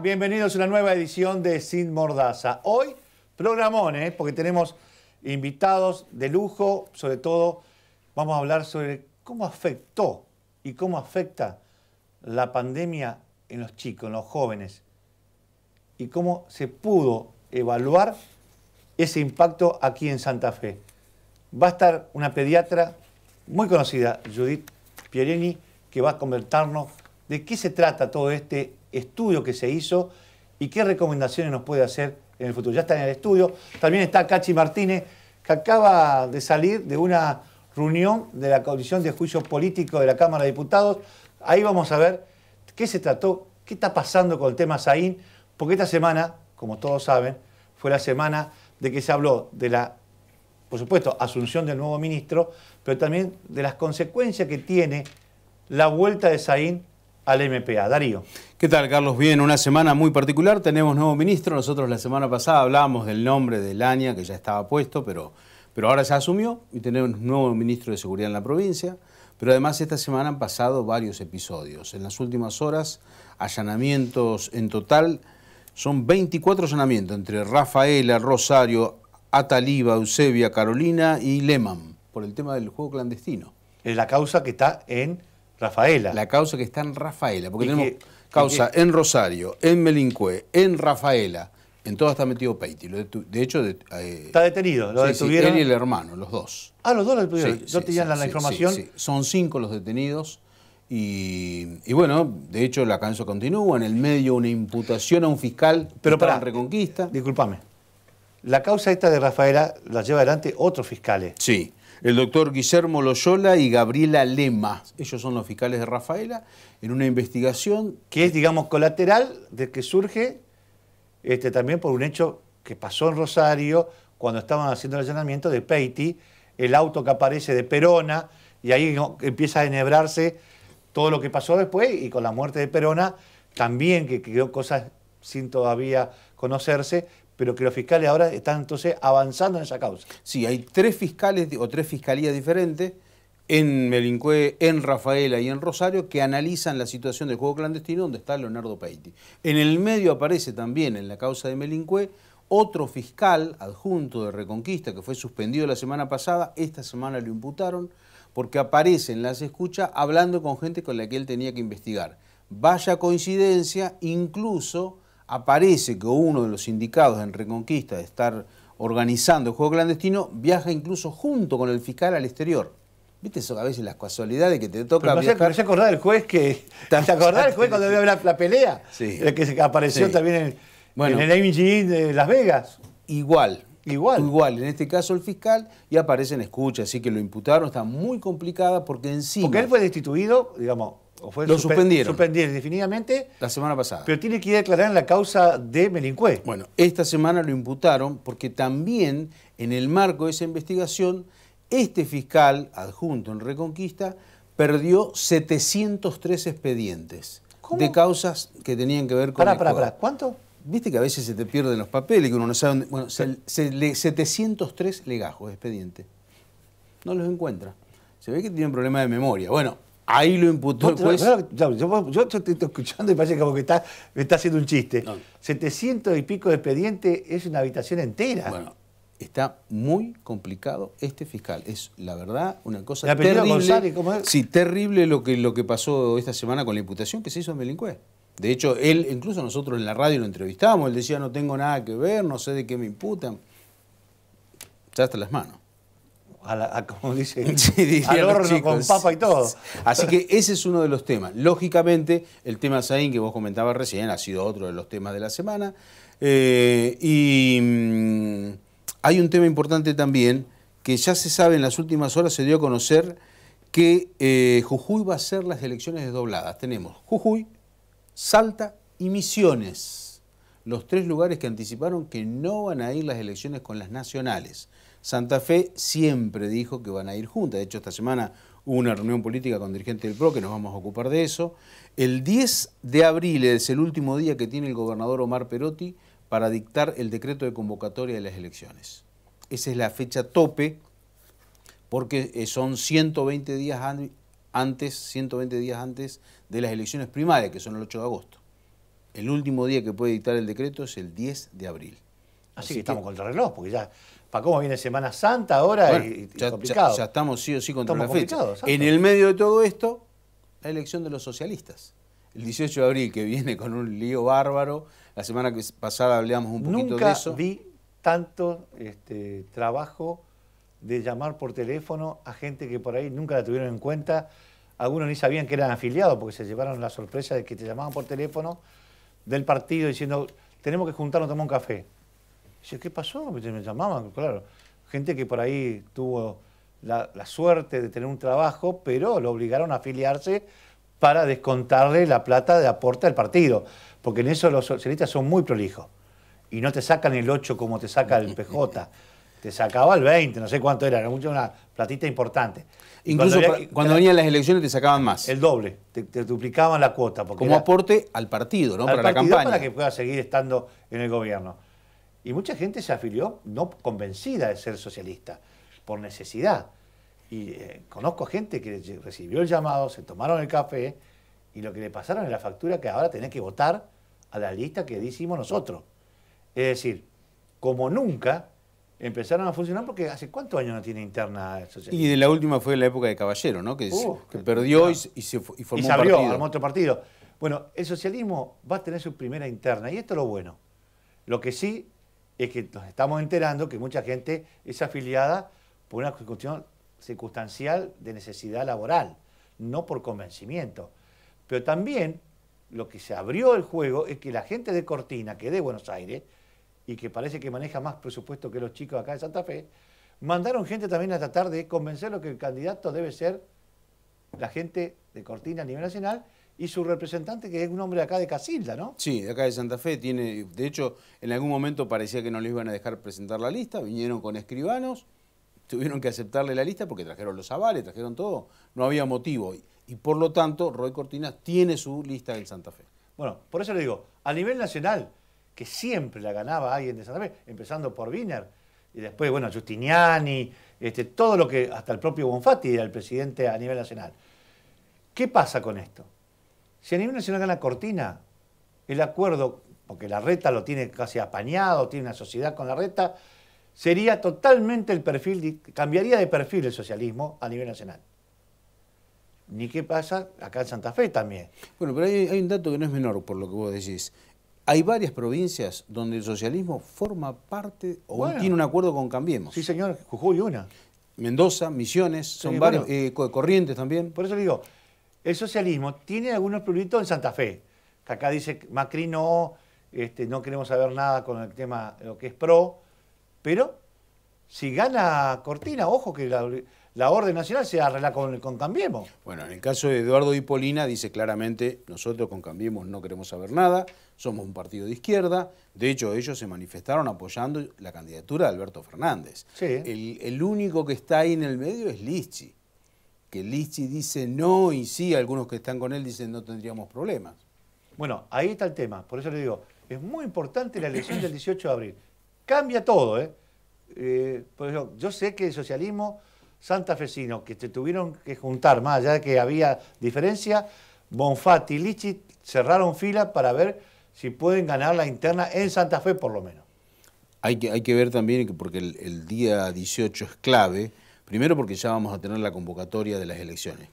Bienvenidos a una nueva edición de Sin Mordaza. Hoy, programones, ¿eh? porque tenemos invitados de lujo, sobre todo vamos a hablar sobre cómo afectó y cómo afecta la pandemia en los chicos, en los jóvenes, y cómo se pudo evaluar ese impacto aquí en Santa Fe. Va a estar una pediatra muy conocida, Judith Pierini, que va a comentarnos de qué se trata todo este estudio que se hizo y qué recomendaciones nos puede hacer en el futuro. Ya está en el estudio. También está Cachi Martínez, que acaba de salir de una reunión de la Comisión de Juicios Políticos de la Cámara de Diputados. Ahí vamos a ver qué se trató, qué está pasando con el tema Saín, porque esta semana, como todos saben, fue la semana de que se habló de la, por supuesto, asunción del nuevo ministro, pero también de las consecuencias que tiene la vuelta de Saín al MPA. Darío. ¿Qué tal, Carlos? Bien, una semana muy particular. Tenemos nuevo ministro. Nosotros la semana pasada hablábamos del nombre de Laña, que ya estaba puesto, pero, pero ahora se asumió y tenemos un nuevo ministro de Seguridad en la provincia. Pero además esta semana han pasado varios episodios. En las últimas horas, allanamientos en total. Son 24 allanamientos entre Rafaela, Rosario, Ataliba, Eusebia, Carolina y leman por el tema del juego clandestino. Es la causa que está en Rafaela. La causa que está en Rafaela, porque tenemos causa en Rosario, en Melincue, en Rafaela. En todas está metido Peiti. De hecho, eh, está detenido. Lo él y el hermano, los dos. Ah, los dos lo detuvieron. la, información. Son cinco los detenidos. Y, bueno, de hecho, la causa continúa. En el medio, una imputación a un fiscal Pero para Reconquista. Disculpame. La causa esta de Rafaela la lleva adelante otros fiscales. Sí el doctor Guillermo Loyola y Gabriela Lema. Ellos son los fiscales de Rafaela en una investigación. Que es, digamos, colateral de que surge este, también por un hecho que pasó en Rosario cuando estaban haciendo el allanamiento de Peiti, el auto que aparece de Perona, y ahí empieza a enhebrarse todo lo que pasó después, y con la muerte de Perona, también que quedó cosas sin todavía conocerse, pero que los fiscales ahora están entonces avanzando en esa causa. Sí, hay tres fiscales o tres fiscalías diferentes en Melincue, en Rafaela y en Rosario, que analizan la situación del juego clandestino donde está Leonardo Peiti. En el medio aparece también en la causa de Melincué otro fiscal adjunto de Reconquista que fue suspendido la semana pasada, esta semana lo imputaron porque aparece en las escuchas hablando con gente con la que él tenía que investigar. Vaya coincidencia, incluso aparece que uno de los indicados en Reconquista de estar organizando el juego clandestino viaja incluso junto con el fiscal al exterior. ¿Viste eso? A veces las casualidades que te toca pero viajar. ¿Se juez que... ¿Te acordás del juez cuando había la, pelea? Sí. El que apareció también en, el AMG de Las Vegas. Igual. Igual. Igual, en este caso el fiscal, y aparece en escucha, así que lo imputaron, está muy complicada porque encima... Porque él fue destituido, digamos, lo suspendieron. lo suspendieron. Suspendieron definitivamente. La semana pasada. Pero tiene que ir a declarar en la causa de melincuez. Bueno, esta semana lo imputaron porque también en el marco de esa investigación, este fiscal adjunto en Reconquista perdió 703 expedientes de causas que tenían que ver con... para, para? para ¿Cuánto? Viste que a veces se te pierden los papeles, que uno no sabe dónde... Bueno, 703 legajos de expediente. No los encuentra. Se ve que tiene un problema de memoria. Bueno, Ahí lo imputó el juez. yo, te estoy escuchando y parece como que está, está haciendo un chiste. 700 y pico de expedientes es una habitación entera. Bueno, está muy complicado este fiscal. Es, la verdad, una cosa terrible. Sí, terrible lo que, lo que pasó esta semana con la imputación que se hizo en Melincué. De hecho, él, incluso nosotros en la radio lo entrevistamos, él decía, no tengo nada que ver, no sé de qué me imputan. Ya hasta las manos a, como al horno con papa y todo. Así que ese es uno de los temas. Lógicamente, el tema Zain que vos comentabas recién ha sido otro de los temas de la semana. Eh, y mm, hay un tema importante también que ya se sabe, en las últimas horas se dio a conocer que eh, Jujuy va a ser las elecciones desdobladas. Tenemos Jujuy, Salta y Misiones, los tres lugares que anticiparon que no van a ir las elecciones con las nacionales. Santa Fe siempre dijo que van a ir juntas. De hecho, esta semana hubo una reunión política con dirigentes del PRO que nos vamos a ocupar de eso. El 10 de abril es el último día que tiene el gobernador Omar Perotti para dictar el decreto de convocatoria de las elecciones. Esa es la fecha tope porque eh, son 120 días antes, 120 días antes de las elecciones primarias, que son el 8 de agosto. El último día que puede dictar el decreto es el 10 de abril. Así, que, que estamos contra el reloj, porque ya para cómo viene Semana Santa ahora ya, estamos sí o sí contra la En el medio de todo esto, la elección de los socialistas. El 18 de abril, que viene con un lío bárbaro. La semana que pasada hablábamos un poquito de eso. Nunca vi tanto este, trabajo de llamar por teléfono a gente que por ahí nunca la tuvieron en cuenta. Algunos ni sabían que eran afiliados porque se llevaron la sorpresa de que te llamaban por teléfono del partido diciendo, tenemos que juntarnos a tomar un café. Dice, ¿qué pasó? Me llamaban, claro. Gente que por ahí tuvo la, suerte de tener un trabajo, pero lo obligaron a afiliarse para descontarle la plata de aporte al partido. Porque en eso los socialistas son muy prolijos. Y no te sacan el 8 como te saca el PJ. te sacaba el 20, no sé cuánto era, era mucho una platita importante. Incluso cuando, venían las elecciones te sacaban más. El doble, te, duplicaban la cuota. Porque Como aporte al partido, ¿no? para la campaña. Para que pueda seguir estando en el gobierno. Y mucha gente se afilió no convencida de ser socialista, por necesidad. Y eh, conozco gente que recibió el llamado, se tomaron el café y lo que le pasaron es la factura que ahora tenés que votar a la lista que hicimos nosotros. Es decir, como nunca empezaron a funcionar porque hace cuántos años no tiene interna socialista. Y de la última fue la época de Caballero, ¿no? Que, perdió y, se, y formó y se abrió, otro partido. Bueno, el socialismo va a tener su primera interna y esto es lo bueno. Lo que sí es que nos estamos enterando que mucha gente es afiliada por una cuestión circunstancial de necesidad laboral, no por convencimiento. Pero también lo que se abrió el juego es que la gente de Cortina, que es de Buenos Aires, y que parece que maneja más presupuesto que los chicos acá de Santa Fe, mandaron gente también a tratar de convencerlo que el candidato debe ser la gente de Cortina a nivel nacional y su representante, que es un hombre acá de Casilda, ¿no? Sí, de acá de Santa Fe. tiene De hecho, en algún momento parecía que no le iban a dejar presentar la lista, vinieron con escribanos, tuvieron que aceptarle la lista porque trajeron los avales, trajeron todo, no había motivo. Y, por lo tanto, Roy Cortinas tiene su lista en Santa Fe. Bueno, por eso le digo, a nivel nacional, que siempre la ganaba alguien de Santa Fe, empezando por Wiener, y después, bueno, Giustiniani, este, todo lo que, hasta el propio Bonfatti era el presidente a nivel nacional. ¿Qué pasa con esto? Si a nivel nacional gana Cortina, el acuerdo, porque la reta lo tiene casi apañado, tiene una sociedad con la reta, sería totalmente el perfil, cambiaría de perfil el socialismo a nivel nacional. Ni qué pasa acá en Santa Fe también. Bueno, pero hay, un dato que no es menor por lo que vos decís. Hay varias provincias donde el socialismo forma parte o tiene un acuerdo con Cambiemos. Sí, señor, Jujuy una. Mendoza, Misiones, son varios, eh, Corrientes también. Por eso le digo, el socialismo tiene algunos pluritos en Santa Fe, acá dice Macri no, este, no queremos saber nada con el tema lo que es pro, pero si gana Cortina, ojo que la, orden nacional se arregla con, con, Cambiemos. Bueno, en el caso de Eduardo y dice claramente, nosotros con Cambiemos no queremos saber nada, somos un partido de izquierda, de hecho ellos se manifestaron apoyando la candidatura de Alberto Fernández. El, único que está ahí en el medio es Lichi que Lichi dice no y sí, algunos que están con él dicen no tendríamos problemas. Bueno, ahí está el tema, por eso le digo, es muy importante la elección del 18 de abril. Cambia todo, ¿eh? ¿eh? por eso, yo sé que el socialismo santafesino, que se tuvieron que juntar, más allá de que había diferencia, Bonfatti y Lichi cerraron fila para ver si pueden ganar la interna en Santa Fe por lo menos. Hay que, hay que ver también, porque el día 18 es clave, Primero porque ya vamos a tener la convocatoria de las elecciones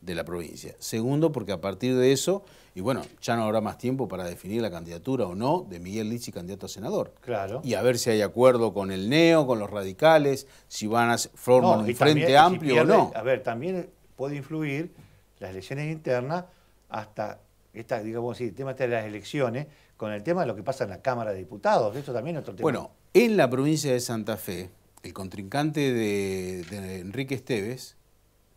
de la provincia. Segundo porque a partir de eso, y bueno, ya no habrá más tiempo para definir la candidatura o no de Miguel Lichi candidato a senador. Claro. Y a ver si hay acuerdo con el NEO, con los radicales, si van a formar un frente amplio o no. A ver, también puede influir las elecciones internas hasta esta, digamos así, el tema de las elecciones con el tema de lo que pasa en la Cámara de Diputados. Eso también es otro tema. Bueno, en la provincia de Santa Fe, el contrincante de, Enrique Esteves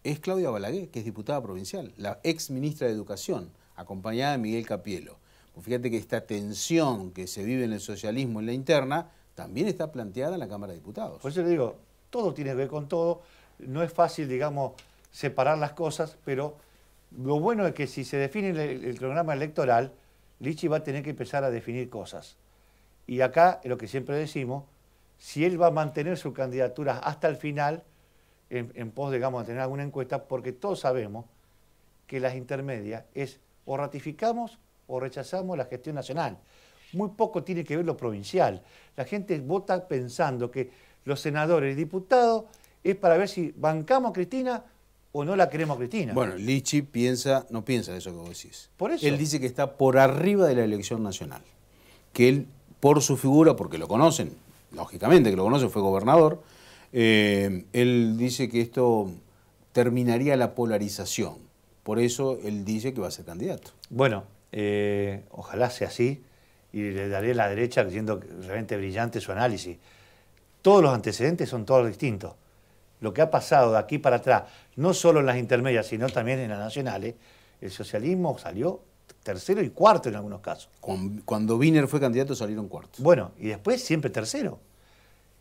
es Claudia Balaguer, que es diputada provincial, la ex ministra de Educación, acompañada de Miguel Capielo. Pues fíjate que esta tensión que se vive en el socialismo en la interna también está planteada en la Cámara de Diputados. Por eso le digo, todo tiene que ver con todo. No es fácil, digamos, separar las cosas, pero lo bueno es que si se define el, el programa electoral, Lichi va a tener que empezar a definir cosas. Y acá, lo que siempre decimos, si él va a mantener su candidatura hasta el final, en, pos, digamos, de tener alguna encuesta, porque todos sabemos que las intermedias es o ratificamos o rechazamos la gestión nacional. Muy poco tiene que ver lo provincial. La gente vota pensando que los senadores y diputados es para ver si bancamos a Cristina o no la queremos a Cristina. Bueno, Lichi piensa, no piensa eso que vos decís. Por eso. Él dice que está por arriba de la elección nacional. Que él, por su figura, porque lo conocen, lógicamente que lo conoce, fue gobernador, eh, él dice que esto terminaría la polarización. Por eso él dice que va a ser candidato. Bueno, eh, ojalá sea así y le daré la derecha siendo realmente brillante su análisis. Todos los antecedentes son todos distintos. Lo que ha pasado de aquí para atrás, no solo en las intermedias, sino también en las nacionales, el socialismo salió tercero y cuarto en algunos casos. Cuando Wiener fue candidato salieron cuarto Bueno, y después siempre tercero.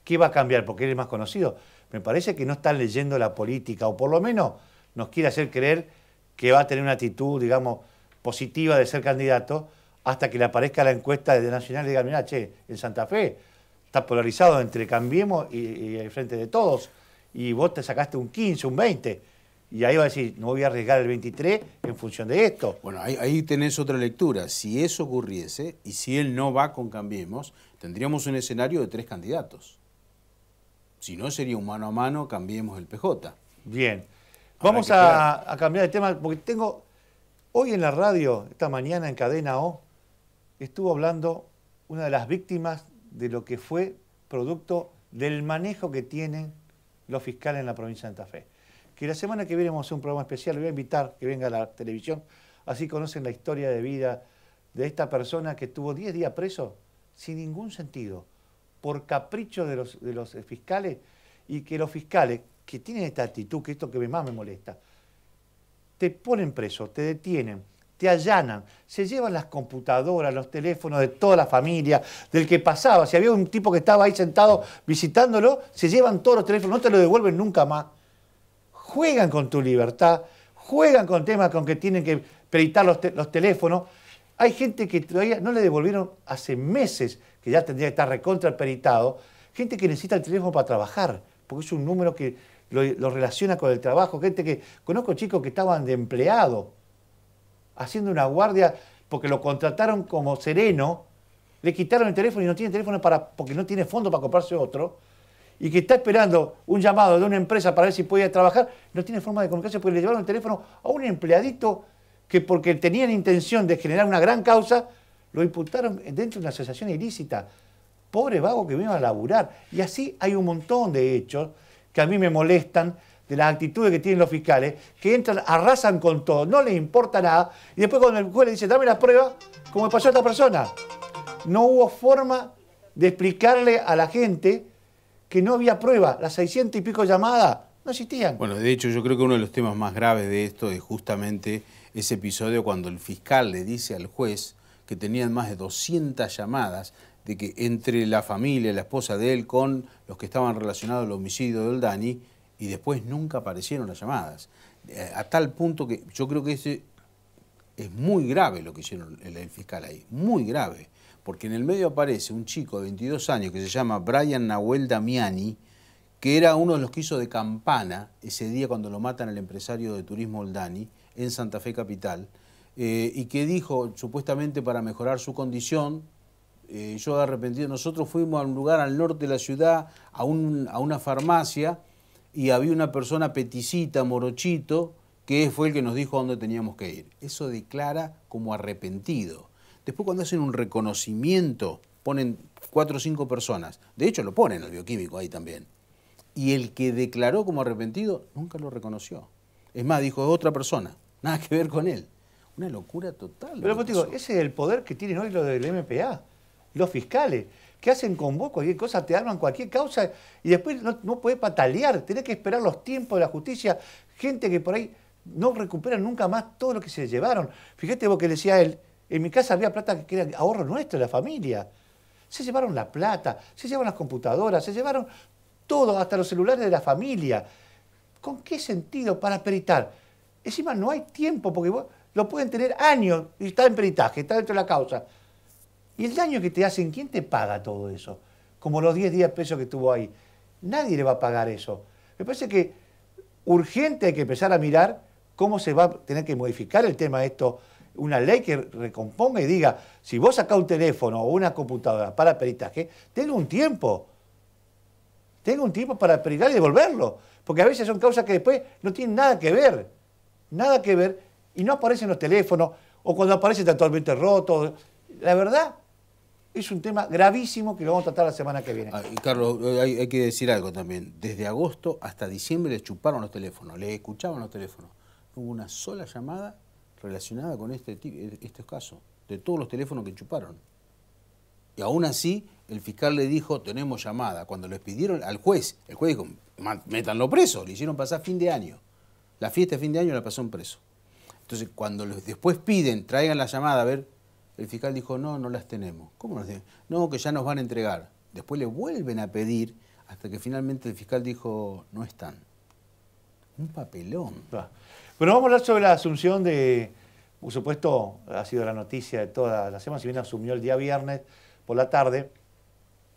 ¿Qué va a cambiar? Porque él es más conocido. Me parece que no están leyendo la política, o por lo menos nos quiere hacer creer que va a tener una actitud, digamos, positiva de ser candidato, hasta que le aparezca la encuesta de Nacional y diga, mirá, che, en Santa Fe está polarizado entre Cambiemos y, y el Frente de Todos, y vos te sacaste un 15, un 20 y ahí va a decir, no voy a arriesgar el 23 en función de esto. Bueno, ahí, tenés otra lectura. Si eso ocurriese y si él no va con Cambiemos, tendríamos un escenario de tres candidatos. Si no, sería un mano a mano, cambiemos el PJ. Bien. Vamos a, a, cambiar de tema, porque tengo, hoy en la radio, esta mañana en Cadena O, estuvo hablando una de las víctimas de lo que fue producto del manejo que tienen los fiscales en la provincia de Santa Fe que la semana que viene vamos a hacer un programa especial, voy a invitar que venga a la televisión, así conocen la historia de vida de esta persona que estuvo 10 días preso sin ningún sentido, por capricho de los, de los eh, fiscales y que los fiscales que tienen esta actitud, que esto que más me molesta, te ponen preso, te detienen, te allanan, se llevan las computadoras, los teléfonos de toda la familia, del que pasaba. Si había un tipo que estaba ahí sentado visitándolo, se llevan todos los teléfonos, no te lo devuelven nunca más juegan con tu libertad, juegan con temas con que tienen que peritar los, teléfonos. Hay gente que todavía no le devolvieron hace meses, que ya tendría que estar recontra peritado, gente que necesita el teléfono para trabajar, porque es un número que lo, relaciona con el trabajo, gente que conozco chicos que estaban de empleado, haciendo una guardia porque lo contrataron como sereno, le quitaron el teléfono y no tiene teléfono para, porque no tiene fondo para comprarse otro y que está esperando un llamado de una empresa para ver si puede trabajar, no tiene forma de comunicarse porque le llevaron el teléfono a un empleadito que porque tenían intención de generar una gran causa, lo imputaron dentro de una asociación ilícita. Pobre vago que vino a laburar. Y así hay un montón de hechos que a mí me molestan de las actitudes que tienen los fiscales, que entran, arrasan con todo, no les importa nada, y después cuando el juez le dice, dame las pruebas, como pasó a esta persona, no hubo forma de explicarle a la gente que no había prueba. Las 600 y pico llamadas no existían. Bueno, de hecho yo creo que uno de los temas más graves de esto es justamente ese episodio cuando el fiscal le dice al juez que tenían más de 200 llamadas de que entre la familia, la esposa de él, con los que estaban relacionados al homicidio del Dani, y después nunca aparecieron las llamadas. Eh, a tal punto que yo creo que ese es muy grave lo que hicieron el fiscal ahí, muy grave porque en el medio aparece un chico de 22 años que se llama Brian Nahuel Damiani, que era uno de los que hizo de campana ese día cuando lo matan al empresario de turismo Oldani en Santa Fe Capital, eh, y que dijo, supuestamente para mejorar su condición, eh, yo arrepentido, nosotros fuimos a un lugar al norte de la ciudad, a, a una farmacia, y había una persona peticita, morochito, que fue el que nos dijo a dónde teníamos que ir. Eso declara como arrepentido. Después cuando hacen un reconocimiento, ponen cuatro o cinco personas. De hecho, lo ponen los bioquímico ahí también. Y el que declaró como arrepentido nunca lo reconoció. Es más, dijo, es otra persona, nada que ver con él. Una locura total. Pero te digo, ese es el poder que tienen hoy los del MPA, los fiscales, que hacen con vos cualquier cosa, te arman cualquier causa y después no, no patalear, tenés que esperar los tiempos de la justicia, gente que por ahí no recuperan nunca más todo lo que se llevaron. Fíjate vos que decía él, en mi casa había plata que era ahorro nuestro, de la familia. Se llevaron la plata, se llevaron las computadoras, se llevaron todo, hasta los celulares de la familia. ¿Con qué sentido para peritar? Encima no hay tiempo, porque lo pueden tener años y está en peritaje, está dentro de la causa. ¿Y el daño que te hacen, quién te paga todo eso? Como los 10 días pesos que tuvo ahí. Nadie le va a pagar eso. Me parece que urgente hay que empezar a mirar cómo se va a tener que modificar el tema de esto una ley que recomponga y diga, si vos sacás un teléfono o una computadora para peritaje, tenga un tiempo. Tenga un tiempo para peritar y devolverlo. Porque a veces son causas que después no tienen nada que ver. Nada que ver. Y no aparecen los teléfonos. O cuando aparecen está totalmente roto. La verdad, es un tema gravísimo que lo vamos a tratar la semana que viene. Ah, y Carlos, eh, hay, que decir algo también. Desde agosto hasta diciembre le chuparon los teléfonos, le escuchaban los teléfonos. hubo una sola llamada relacionada con este, eh, estos de todos los teléfonos que chuparon. Y aún así, el fiscal le dijo, tenemos llamada. Cuando les pidieron al juez, el juez dijo, métanlo preso, le hicieron pasar fin de año. La fiesta de fin de año la pasó en preso. Entonces, cuando después piden, traigan la llamada, a ver, el fiscal dijo, no, no las tenemos. ¿Cómo las tenemos? No, que ya nos van a entregar. Después le vuelven a pedir hasta que finalmente el fiscal dijo, no están. Un papelón. Bueno, vamos a hablar sobre la asunción de, por supuesto, ha sido la noticia de toda la semana, si bien asumió el día viernes por la tarde,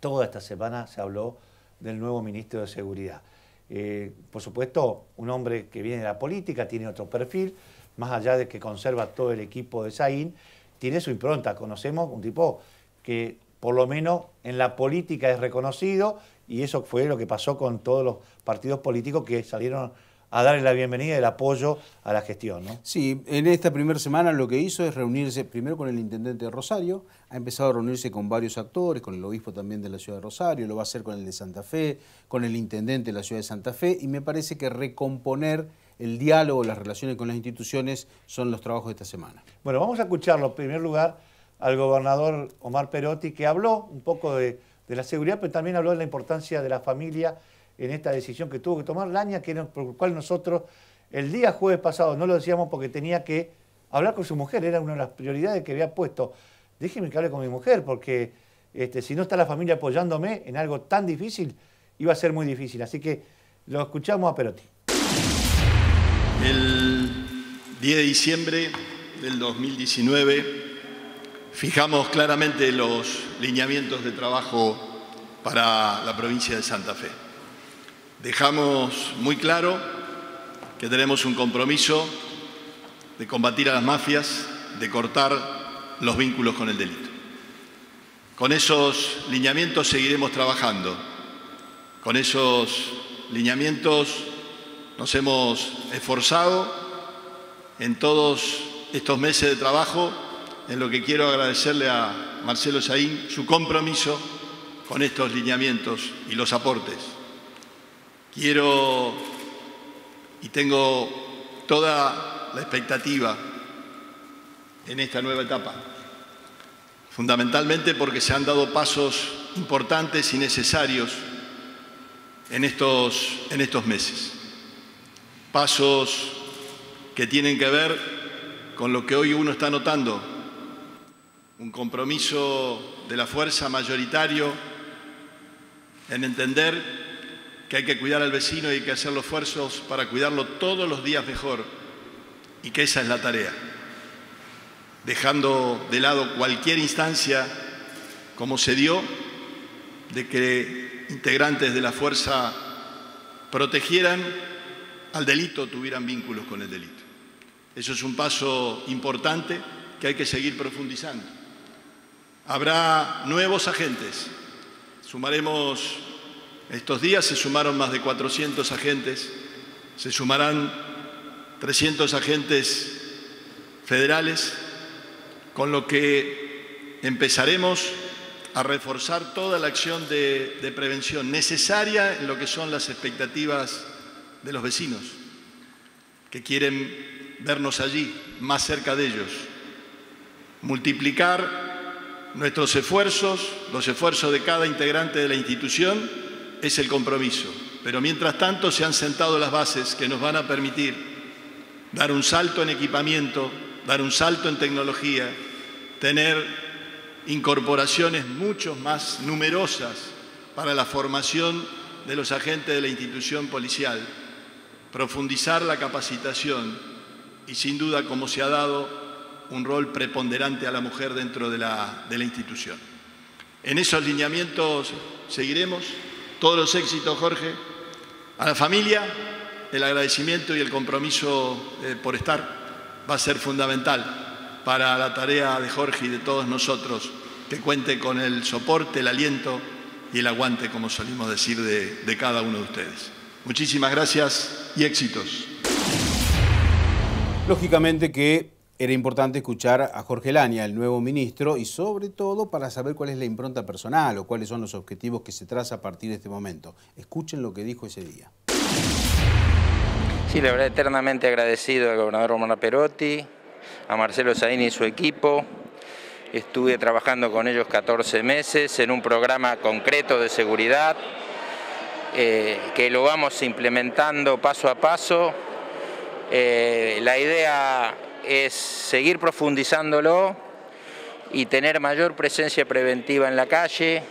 toda esta semana se habló del nuevo ministro de Seguridad. Eh, por supuesto, un hombre que viene de la política, tiene otro perfil, más allá de que conserva todo el equipo de Saín, tiene su impronta, conocemos un tipo que por lo menos en la política es reconocido y eso fue lo que pasó con todos los partidos políticos que salieron a darle la bienvenida y el apoyo a la gestión. Sí, en esta primera semana lo que hizo es reunirse primero con el intendente de Rosario, ha empezado a reunirse con varios actores, con el obispo también de la ciudad de Rosario, lo va a hacer con el de Santa Fe, con el intendente de la ciudad de Santa Fe, y me parece que recomponer el diálogo, las relaciones con las instituciones son los trabajos de esta semana. Bueno, vamos a escucharlo en primer lugar al gobernador Omar Perotti, que habló un poco de la seguridad, pero también habló de la importancia de la familia en esta decisión que tuvo que tomar Laña, que por el cual nosotros el día jueves pasado no lo decíamos porque tenía que hablar con su mujer, era una de las prioridades que había puesto. Déjeme que hable con mi mujer, porque este, si no está la familia apoyándome en algo tan difícil, iba a ser muy difícil. Así que lo escuchamos a Perotti. El 10 de diciembre del 2019 fijamos claramente los lineamientos de trabajo para la provincia de Santa Fe Dejamos muy claro que tenemos un compromiso de combatir a las mafias, de cortar los vínculos con el delito. Con esos lineamientos seguiremos trabajando. Con esos lineamientos nos hemos esforzado en todos estos meses de trabajo, en lo que quiero agradecerle a Marcelo Saín su compromiso con estos lineamientos y los aportes. Quiero y tengo toda la expectativa en esta nueva etapa, fundamentalmente porque se han dado pasos importantes y necesarios en estos, en estos meses, pasos que tienen que ver con lo que hoy uno está notando, un compromiso de la fuerza mayoritario en entender que hay que cuidar al vecino y hay que hacer los esfuerzos para cuidarlo todos los días mejor y que esa es la tarea, dejando de lado cualquier instancia como se dio de que integrantes de la fuerza protegieran al delito, tuvieran vínculos con el delito. Eso es un paso importante que hay que seguir profundizando. Habrá nuevos agentes, sumaremos estos días se sumaron más de 400 agentes, se sumarán 300 agentes federales, con lo que empezaremos a reforzar toda la acción de, prevención necesaria en lo que son las expectativas de los vecinos, que quieren vernos allí, más cerca de ellos. Multiplicar nuestros esfuerzos, los esfuerzos de cada integrante de la institución, es el compromiso. Pero mientras tanto se han sentado las bases que nos van a permitir dar un salto en equipamiento, dar un salto en tecnología, tener incorporaciones mucho más numerosas para la formación de los agentes de la institución policial, profundizar la capacitación y sin duda, como se ha dado, un rol preponderante a la mujer dentro de la, institución. En esos lineamientos seguiremos. Todos los éxitos, Jorge. A la familia, el agradecimiento y el compromiso eh, por estar va a ser fundamental para la tarea de Jorge y de todos nosotros, que cuente con el soporte, el aliento y el aguante, como solimos decir, de, de cada uno de ustedes. Muchísimas gracias y éxitos. Lógicamente que era importante escuchar a Jorge Lania, el nuevo ministro, y sobre todo para saber cuál es la impronta personal o cuáles son los objetivos que se traza a partir de este momento. Escuchen lo que dijo ese día. Sí, la verdad, eternamente agradecido al gobernador Romano Perotti, a Marcelo Zaini y su equipo. Estuve trabajando con ellos 14 meses en un programa concreto de seguridad eh, que lo vamos implementando paso a paso. Eh, la idea es seguir profundizándolo y tener mayor presencia preventiva en la calle,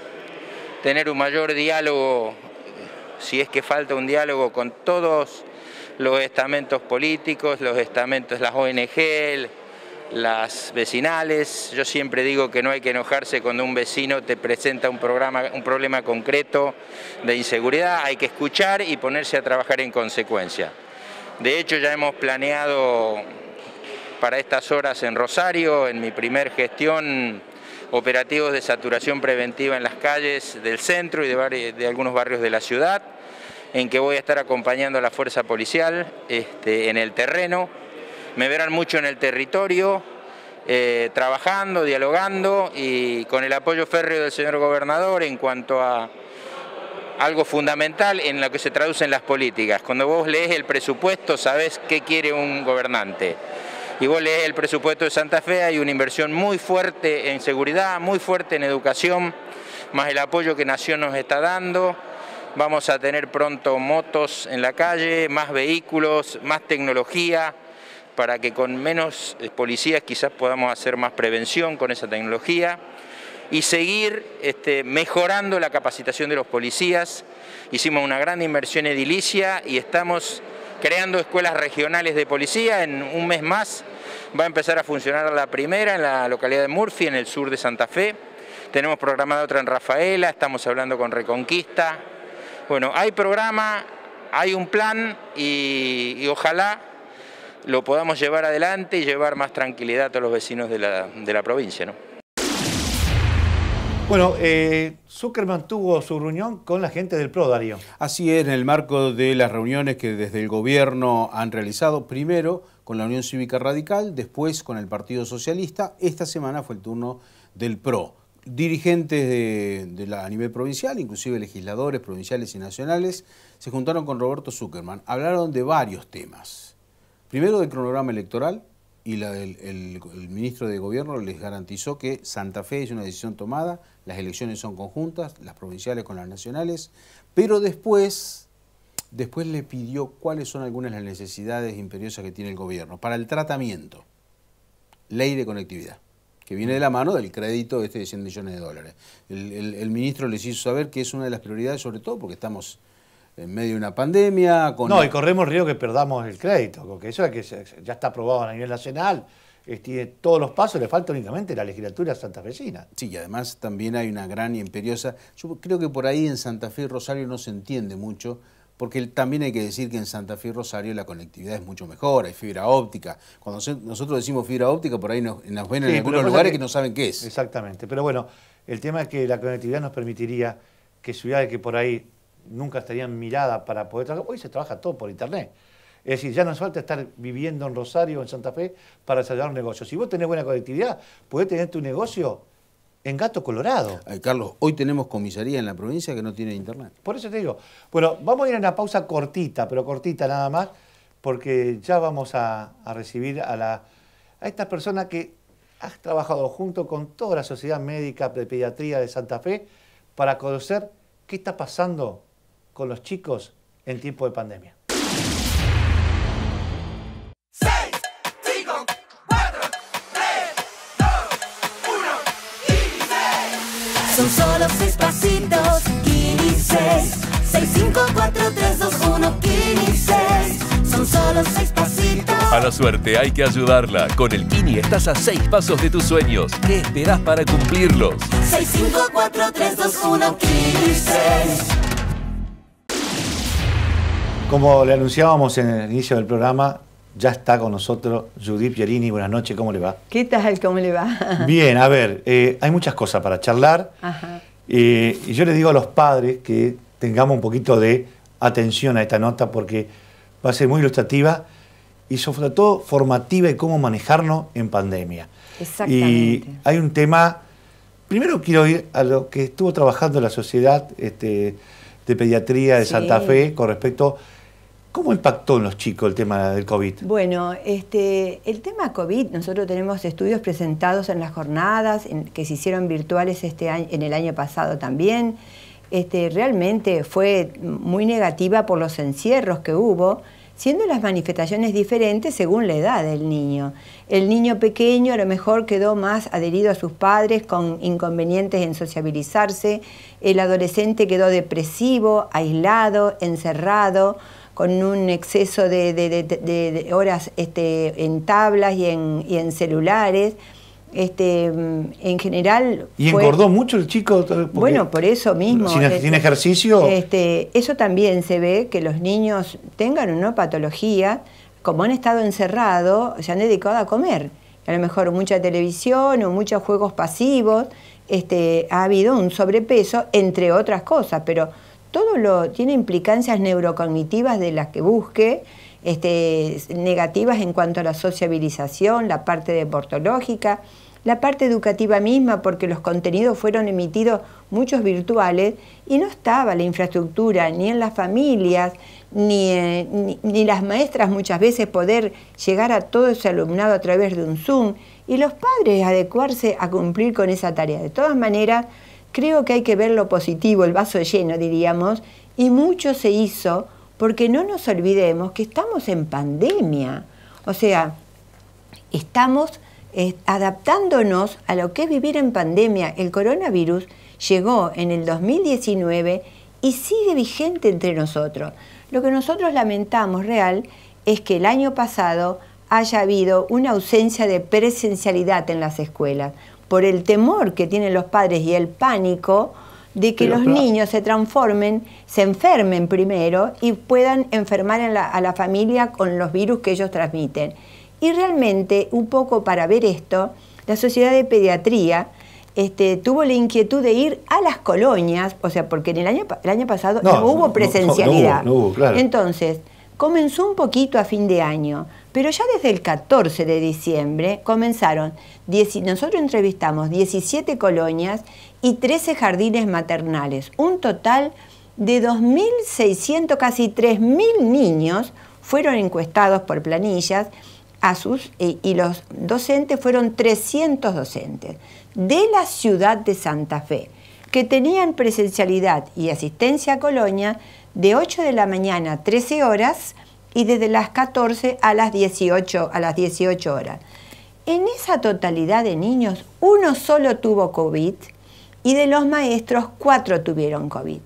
tener un mayor diálogo, si es que falta un diálogo con todos los estamentos políticos, los estamentos, las ONG, las vecinales. Yo siempre digo que no hay que enojarse cuando un vecino te presenta un, programa, un problema concreto de inseguridad, hay que escuchar y ponerse a trabajar en consecuencia. De hecho, ya hemos planeado para estas horas en Rosario, en mi primer gestión, operativos de saturación preventiva en las calles del centro y de, de algunos barrios de la ciudad, en que voy a estar acompañando a la fuerza policial este, en el terreno. Me verán mucho en el territorio, eh, trabajando, dialogando y con el apoyo férreo del señor gobernador en cuanto a algo fundamental en lo que se traducen las políticas. Cuando vos lees el presupuesto sabés qué quiere un gobernante. Igual es el presupuesto de Santa Fe, hay una inversión muy fuerte en seguridad, muy fuerte en educación, más el apoyo que Nación nos está dando. Vamos a tener pronto motos en la calle, más vehículos, más tecnología, para que con menos eh, policías quizás podamos hacer más prevención con esa tecnología y seguir este, mejorando la capacitación de los policías. Hicimos una gran inversión edilicia y estamos creando escuelas regionales de policía. En un mes más va a empezar a funcionar la primera en la localidad de Murphy, en el sur de Santa Fe. Tenemos programada otra en Rafaela, estamos hablando con Reconquista. Bueno, hay programa, hay un plan y, ojalá lo podamos llevar adelante y llevar más tranquilidad a los vecinos de la, de la provincia. ¿no? Bueno, eh, Zuckerman tuvo su reunión con la gente del PRO, Darío. Así es, en el marco de las reuniones que desde el gobierno han realizado, primero con la Unión Cívica Radical, después con el Partido Socialista, esta semana fue el turno del PRO. Dirigentes de, a nivel provincial, inclusive legisladores provinciales y nacionales, se juntaron con Roberto Zuckerman, hablaron de varios temas. Primero del cronograma electoral, y la el ministro de Gobierno les garantizó que Santa Fe es una decisión tomada las elecciones son conjuntas, las provinciales con las nacionales, pero después, después le pidió cuáles son algunas de las necesidades imperiosas que tiene el gobierno para el tratamiento, ley de conectividad que viene de la mano del crédito este de 100 millones de dólares. El, ministro les hizo saber que es una de las prioridades, sobre todo porque estamos en medio de una pandemia. no, y corremos el riesgo que perdamos el crédito, porque eso ya está aprobado a nivel nacional, tiene todos los pasos, le falta únicamente la legislatura santafesina. Sí, y además también hay una gran y imperiosa. Yo creo que por ahí en Santa Fe y Rosario no se entiende mucho, porque también hay que decir que en Santa Fe y Rosario la conectividad es mucho mejor, hay fibra óptica. Cuando nosotros decimos fibra óptica, por ahí nos, ven en algunos lugares que no saben qué es. Exactamente, pero bueno, el tema es que la conectividad nos permitiría que ciudades que por ahí nunca estarían miradas para poder trabajar, hoy se trabaja todo por internet. Es decir, ya no hace falta estar viviendo en Rosario en Santa Fe para desarrollar un negocio. Si vos tenés buena conectividad, podés tener tu negocio en Gato Colorado. Eh, Carlos, hoy tenemos comisaría en la provincia que no tiene internet. Por eso te digo. Bueno, vamos a ir a una pausa cortita, pero cortita nada más, porque ya vamos a, recibir a, la, a esta persona que has trabajado junto con toda la Sociedad Médica de Pediatría de Santa Fe para conocer qué está pasando con los chicos en tiempo de pandemia. seis pasitos. Kini 6, 6, 5, 4, 3, 2, 1, Kini 6. Son solo seis pasitos. A la suerte hay que ayudarla. Con el Kini estás a seis pasos de tus sueños. ¿Qué esperás para cumplirlos? 6, 5, 4, 3, 2, 1, Kini 6. Como le anunciábamos en el inicio del programa, ya está con nosotros Judith Pierini. Buenas noches, ¿cómo le va? ¿Qué tal? ¿Cómo le va? Bien, a ver, eh, hay muchas cosas para charlar. Ajá. Eh, y yo les digo a los padres que tengamos un poquito de atención a esta nota porque va a ser muy ilustrativa y sobre todo formativa y cómo manejarnos en pandemia. Exactamente. Y hay un tema, primero quiero ir a lo que estuvo trabajando la sociedad este, de pediatría de Santa Fe con respecto ¿Cómo impactó en los chicos el tema del COVID? Bueno, este, el tema COVID, nosotros tenemos estudios presentados en las jornadas que se hicieron virtuales este año, en el año pasado también. Este, realmente fue muy negativa por los encierros que hubo, siendo las manifestaciones diferentes según la edad del niño. El niño pequeño a lo mejor quedó más adherido a sus padres con inconvenientes en sociabilizarse, el adolescente quedó depresivo, aislado, encerrado con un exceso de, horas este, en tablas y en, celulares. Este, mm, en general. ¿Y engordó mucho el chico? Bueno, por eso mismo. Este, sin, ejercicio. Este, eso también se ve, que los niños tengan una patología, como han estado encerrados, se han dedicado a comer. A lo mejor mucha televisión o muchos juegos pasivos. Este, ha habido un sobrepeso, entre otras cosas, pero todo lo tiene implicancias neurocognitivas de las que busque, este, negativas en cuanto a la sociabilización, la parte deportológica, la parte educativa misma, porque los contenidos fueron emitidos muchos virtuales y no estaba la infraestructura ni en las familias, ni, eh, ni las maestras muchas veces poder llegar a todo ese alumnado a través de un Zoom y los padres adecuarse a cumplir con esa tarea. De todas maneras, Creo que hay que ver lo positivo, el vaso lleno, diríamos, y mucho se hizo porque no nos olvidemos que estamos en pandemia. O sea, estamos eh, adaptándonos a lo que es vivir en pandemia. El coronavirus llegó en el 2019 y sigue vigente entre nosotros. Lo que nosotros lamentamos real es que el año pasado haya habido una ausencia de presencialidad en las escuelas por el temor que tienen los padres y el pánico de que los niños se transformen, se enfermen primero y puedan enfermar a la, familia con los virus que ellos transmiten. Y realmente, un poco para ver esto, la Sociedad de Pediatría este, tuvo la inquietud de ir a las colonias, o sea, porque en el año, el año pasado no, hubo presencialidad. Entonces, comenzó un poquito a fin de año. Pero ya desde el 14 de diciembre comenzaron, nosotros entrevistamos 17 colonias y 13 jardines maternales, un total de 2.600, casi 3.000 niños fueron encuestados por planillas y los docentes fueron 300 docentes de la ciudad de Santa Fe, que tenían presencialidad y asistencia a Colonia de 8 de la mañana a 13 horas y desde las 14 a las 18, a las 18 horas. En esa totalidad de niños, uno solo tuvo COVID y de los maestros, cuatro tuvieron COVID.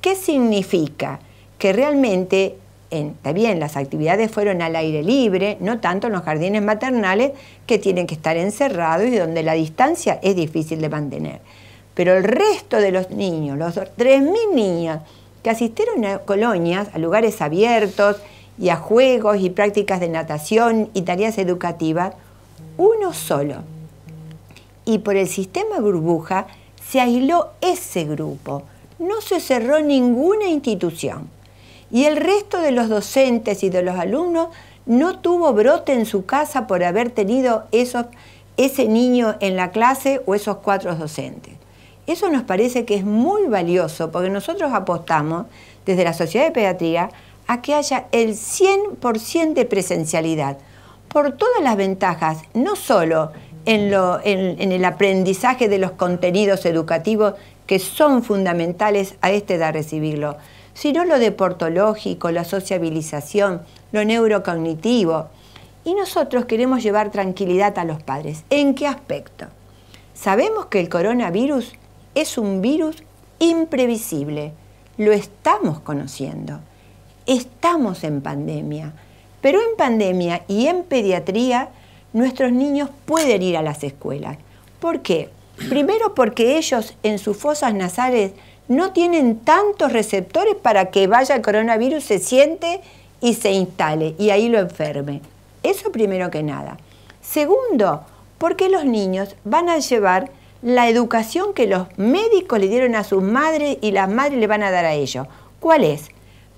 ¿Qué significa? Que realmente, en, bien, las actividades fueron al aire libre, no tanto en los jardines maternales, que tienen que estar encerrados y donde la distancia es difícil de mantener. Pero el resto de los niños, los 3.000 niños que asistieron a colonias, a lugares abiertos, y a juegos y prácticas de natación y tareas educativas, uno solo. Y por el sistema burbuja se aisló ese grupo, no se cerró ninguna institución. Y el resto de los docentes y de los alumnos no tuvo brote en su casa por haber tenido ese niño en la clase o esos cuatro docentes. Eso nos parece que es muy valioso porque nosotros apostamos desde la Sociedad de Pediatría a que haya el 100% de presencialidad, por todas las ventajas, no solo en, el aprendizaje de los contenidos educativos que son fundamentales a este edad recibirlo, sino lo deportológico, la sociabilización, lo neurocognitivo. Y nosotros queremos llevar tranquilidad a los padres. ¿En qué aspecto? Sabemos que el coronavirus es un virus imprevisible. Lo estamos conociendo. Estamos en pandemia, pero en pandemia y en pediatría nuestros niños pueden ir a las escuelas. ¿Por qué? Primero porque ellos en sus fosas nasales no tienen tantos receptores para que vaya el coronavirus, se siente y se instale y ahí lo enferme. Eso primero que nada. Segundo, porque los niños van a llevar la educación que los médicos le dieron a sus madres y las madres le van a dar a ellos. ¿Cuál es?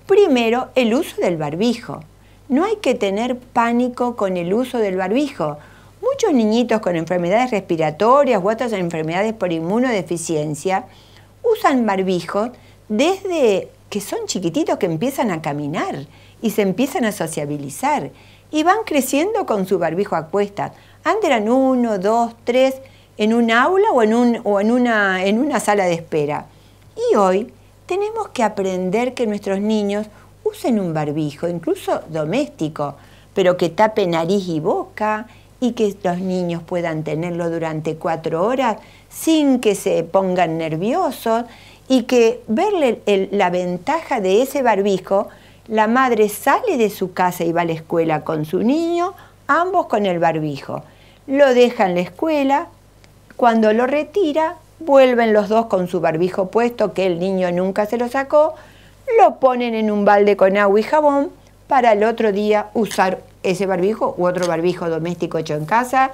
Primero, el uso del barbijo. No hay que tener pánico con el uso del barbijo. Muchos niñitos con enfermedades respiratorias u otras enfermedades por inmunodeficiencia usan barbijos desde que son chiquititos que empiezan a caminar y se empiezan a sociabilizar y van creciendo con su barbijo a cuestas. Antes eran uno, dos, tres en un aula o en una sala de espera. Y hoy tenemos que aprender que nuestros niños usen un barbijo, incluso doméstico, pero que tape nariz y boca y que los niños puedan tenerlo durante cuatro horas sin que se pongan nerviosos y que verle la ventaja de ese barbijo, la madre sale de su casa y va a la escuela con su niño, ambos con el barbijo, lo deja en la escuela, cuando lo retira Vuelven los dos con su barbijo puesto, que el niño nunca se lo sacó, lo ponen en un balde con agua y jabón para el otro día usar ese barbijo u otro barbijo doméstico hecho en casa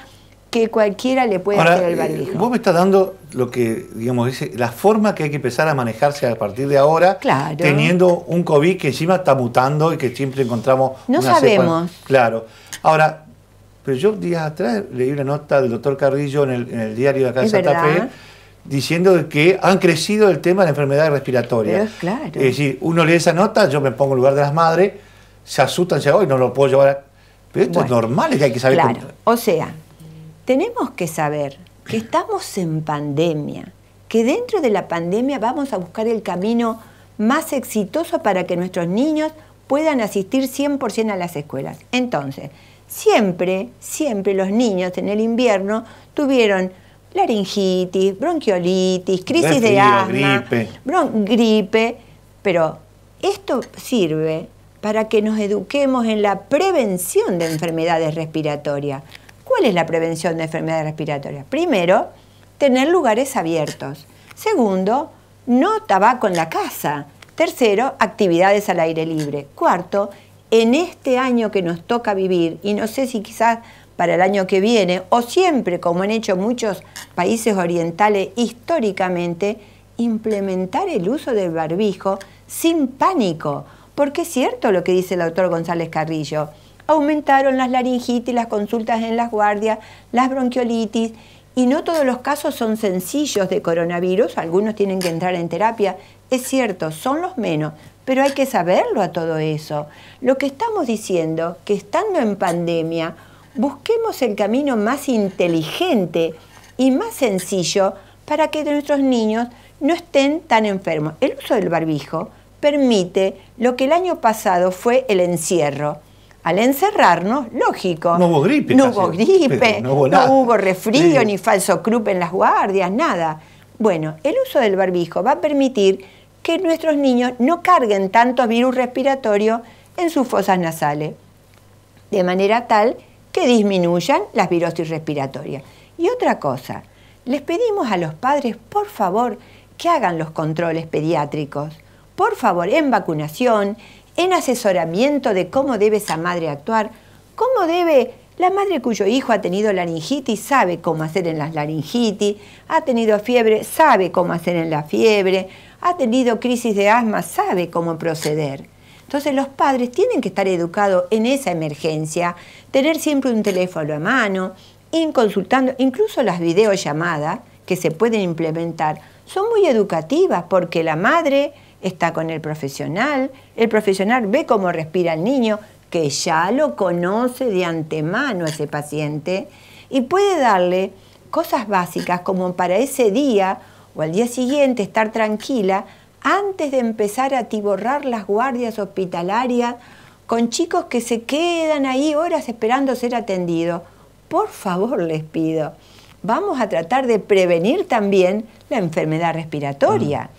que cualquiera le puede hacer el eh, barbijo. Vos me estás dando lo que, digamos, dice, la forma que hay que empezar a manejarse a partir de ahora, teniendo un COVID que encima está mutando y que siempre encontramos. No sabemos. Claro. Ahora, pero yo días atrás leí una nota del doctor Carrillo en el, diario de acá de Santa Fe diciendo que han crecido el tema de la enfermedad respiratoria. Eh, claro. Es decir, uno lee esa nota, yo me pongo en lugar de las madres, se asustan, se hoy no lo puedo llevar. A... Pero esto es normal, es que hay que saber. Claro. O sea, tenemos que saber que estamos en pandemia, que dentro de la pandemia vamos a buscar el camino más exitoso para que nuestros niños puedan asistir 100% a las escuelas. Entonces, siempre, siempre los niños en el invierno tuvieron laringitis, bronquiolitis, crisis de, asma, gripe, pero esto sirve para que nos eduquemos en la prevención de enfermedades respiratorias. ¿Cuál es la prevención de enfermedades respiratorias? Primero, tener lugares abiertos. Segundo, no tabaco en la casa. Tercero, actividades al aire libre. Cuarto, en este año que nos toca vivir, y no sé si quizás para el año que viene, o siempre, como han hecho muchos países orientales históricamente, implementar el uso del barbijo sin pánico, porque es cierto lo que dice el doctor González Carrillo. Aumentaron las laringitis, las consultas en las guardias, las bronquiolitis, y no todos los casos son sencillos de coronavirus, algunos tienen que entrar en terapia, es cierto, son los menos, pero hay que saberlo a todo eso. Lo que estamos diciendo, que estando en pandemia, busquemos el camino más inteligente y más sencillo para que nuestros niños no estén tan enfermos. El uso del barbijo permite lo que el año pasado fue el encierro. Al encerrarnos, lógico. No hubo gripe. No hubo gripe, resfrío ni falso crup en las guardias, nada. Bueno, el uso del barbijo va a permitir que nuestros niños no carguen tanto virus respiratorio en sus fosas nasales. De manera tal que disminuyan las virosis respiratorias. Y otra cosa, les pedimos a los padres, por favor, que hagan los controles pediátricos, por favor, en vacunación, en asesoramiento de cómo debe esa madre actuar, cómo debe la madre cuyo hijo ha tenido laringitis sabe cómo hacer en las laringitis, ha tenido fiebre, sabe cómo hacer en la fiebre, ha tenido crisis de asma, sabe cómo proceder. Entonces los padres tienen que estar educados en esa emergencia, tener siempre un teléfono a mano, ir consultando, incluso las videollamadas que se pueden implementar son muy educativas porque la madre está con el profesional, el profesional ve cómo respira el niño, que ya lo conoce de antemano ese paciente, y puede darle cosas básicas como para ese día o al día siguiente estar tranquila antes de empezar a tiborrar las guardias hospitalarias con chicos que se quedan ahí horas esperando ser atendidos. Por favor, les pido, vamos a tratar de prevenir también la enfermedad respiratoria. Ah.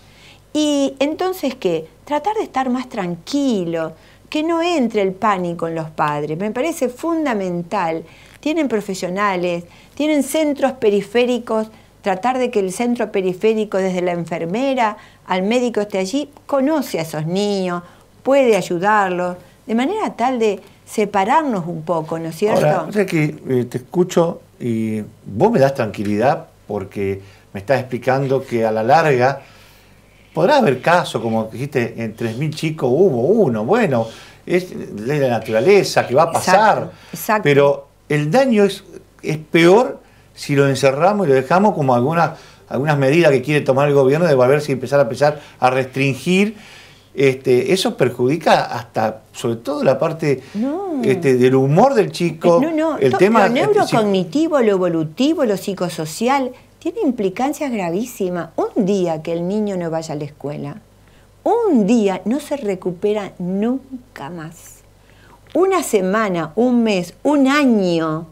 Y entonces, ¿qué? Tratar de estar más tranquilo, que no entre el pánico en los padres. Me parece fundamental. Tienen profesionales, tienen centros periféricos, tratar de que el centro periférico desde la enfermera al médico esté allí, conoce a esos niños, puede ayudarlos, de manera tal de separarnos un poco, ¿no es cierto? Ahora, que eh, te escucho y vos me das tranquilidad porque me estás explicando que a la larga podrá haber caso, como dijiste, en 3.000 chicos hubo uno, bueno, es de la naturaleza que va a pasar, pero el daño es, es peor si lo encerramos y lo dejamos como alguna algunas medidas que quiere tomar el gobierno de volverse y empezar a empezar a restringir. Este, eso perjudica hasta, sobre todo, la parte este, del humor del chico. Eh, no, no, el tema, lo este, neurocognitivo, lo evolutivo, lo psicosocial, tiene implicancias gravísimas. Un día que el niño no vaya a la escuela, un día no se recupera nunca más. Una semana, un mes, un año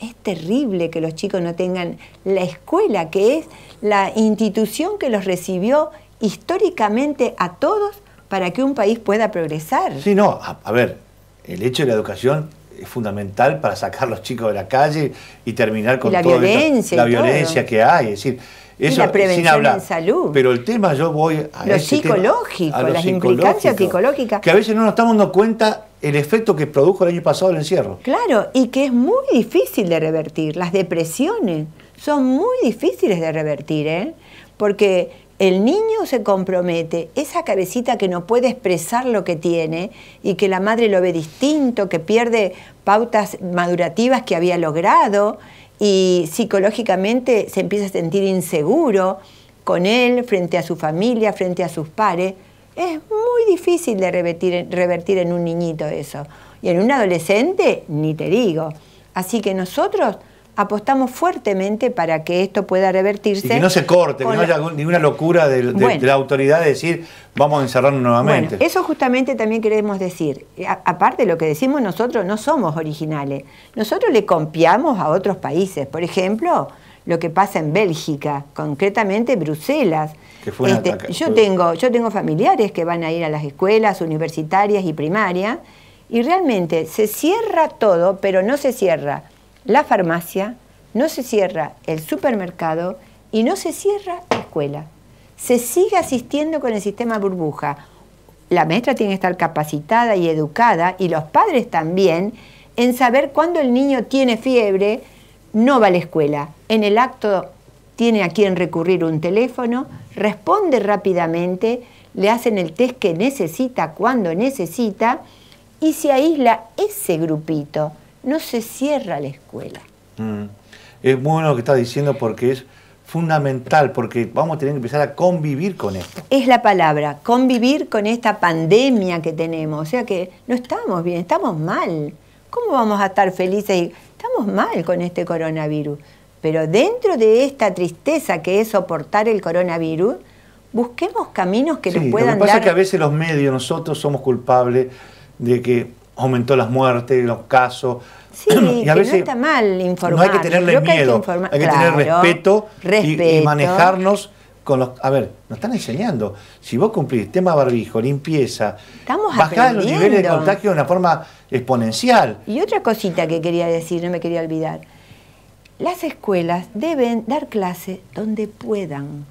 es terrible que los chicos no tengan la escuela, que es la institución que los recibió históricamente a todos para que un país pueda progresar. Sí, no, a, ver, el hecho de la educación es fundamental para sacar a los chicos de la calle y terminar con la todo violencia, la violencia que hay. Es decir, y la prevención en salud. Pero el tema yo voy a lo ese psicológico, a las implicancias psicológicas. Que a veces no nos estamos dando cuenta el efecto que produjo el año pasado el encierro. Claro, y que es muy difícil de revertir. Las depresiones son muy difíciles de revertir, ¿eh? Porque el niño se compromete, esa cabecita que no puede expresar lo que tiene y que la madre lo ve distinto, que pierde pautas madurativas que había logrado y psicológicamente se empieza a sentir inseguro con él, frente a su familia, frente a sus pares. Es muy difícil de revertir, revertir en un niñito eso. Y en un adolescente, ni te digo. Así que nosotros apostamos fuertemente para que esto pueda revertirse. Y que no se corte, que no haya ninguna locura de, la autoridad de decir vamos a encerrarnos nuevamente. eso justamente también queremos decir. aparte de lo que decimos nosotros, no somos originales. Nosotros le copiamos a otros países. Por ejemplo, lo que pasa en Bélgica, concretamente Bruselas. Este, yo, tengo, yo tengo familiares que van a ir a las escuelas universitarias y primarias y realmente se cierra todo, pero no se cierra la farmacia, no se cierra el supermercado y no se cierra la escuela. Se sigue asistiendo con el sistema burbuja. La maestra tiene que estar capacitada y educada y los padres también en saber cuándo el niño tiene fiebre, no va a la escuela. En el acto tiene a quien recurrir un teléfono, responde rápidamente, le hacen el test que necesita cuando necesita y se aísla ese grupito no se cierra la escuela. Mm. Es bueno lo que estás diciendo porque es fundamental, porque vamos a tener que empezar a convivir con esto. Es la palabra, convivir con esta pandemia que tenemos. O sea que no estamos bien, estamos mal. ¿Cómo vamos a estar felices? Estamos mal con este coronavirus. Pero dentro de esta tristeza que es soportar el coronavirus, busquemos caminos que nos puedan dar... Lo que pasa es que a veces los medios, nosotros somos culpables de que aumentó las muertes, los casos. Sí, y no está mal informar. No hay que tenerle miedo, hay que, tener respeto, Y, manejarnos con los... A ver, nos están enseñando. Si vos cumplís tema barbijo, limpieza, Estamos el los niveles de contagio de una forma exponencial. Y otra cosita que quería decir, no me quería olvidar. Las escuelas deben dar clase donde puedan.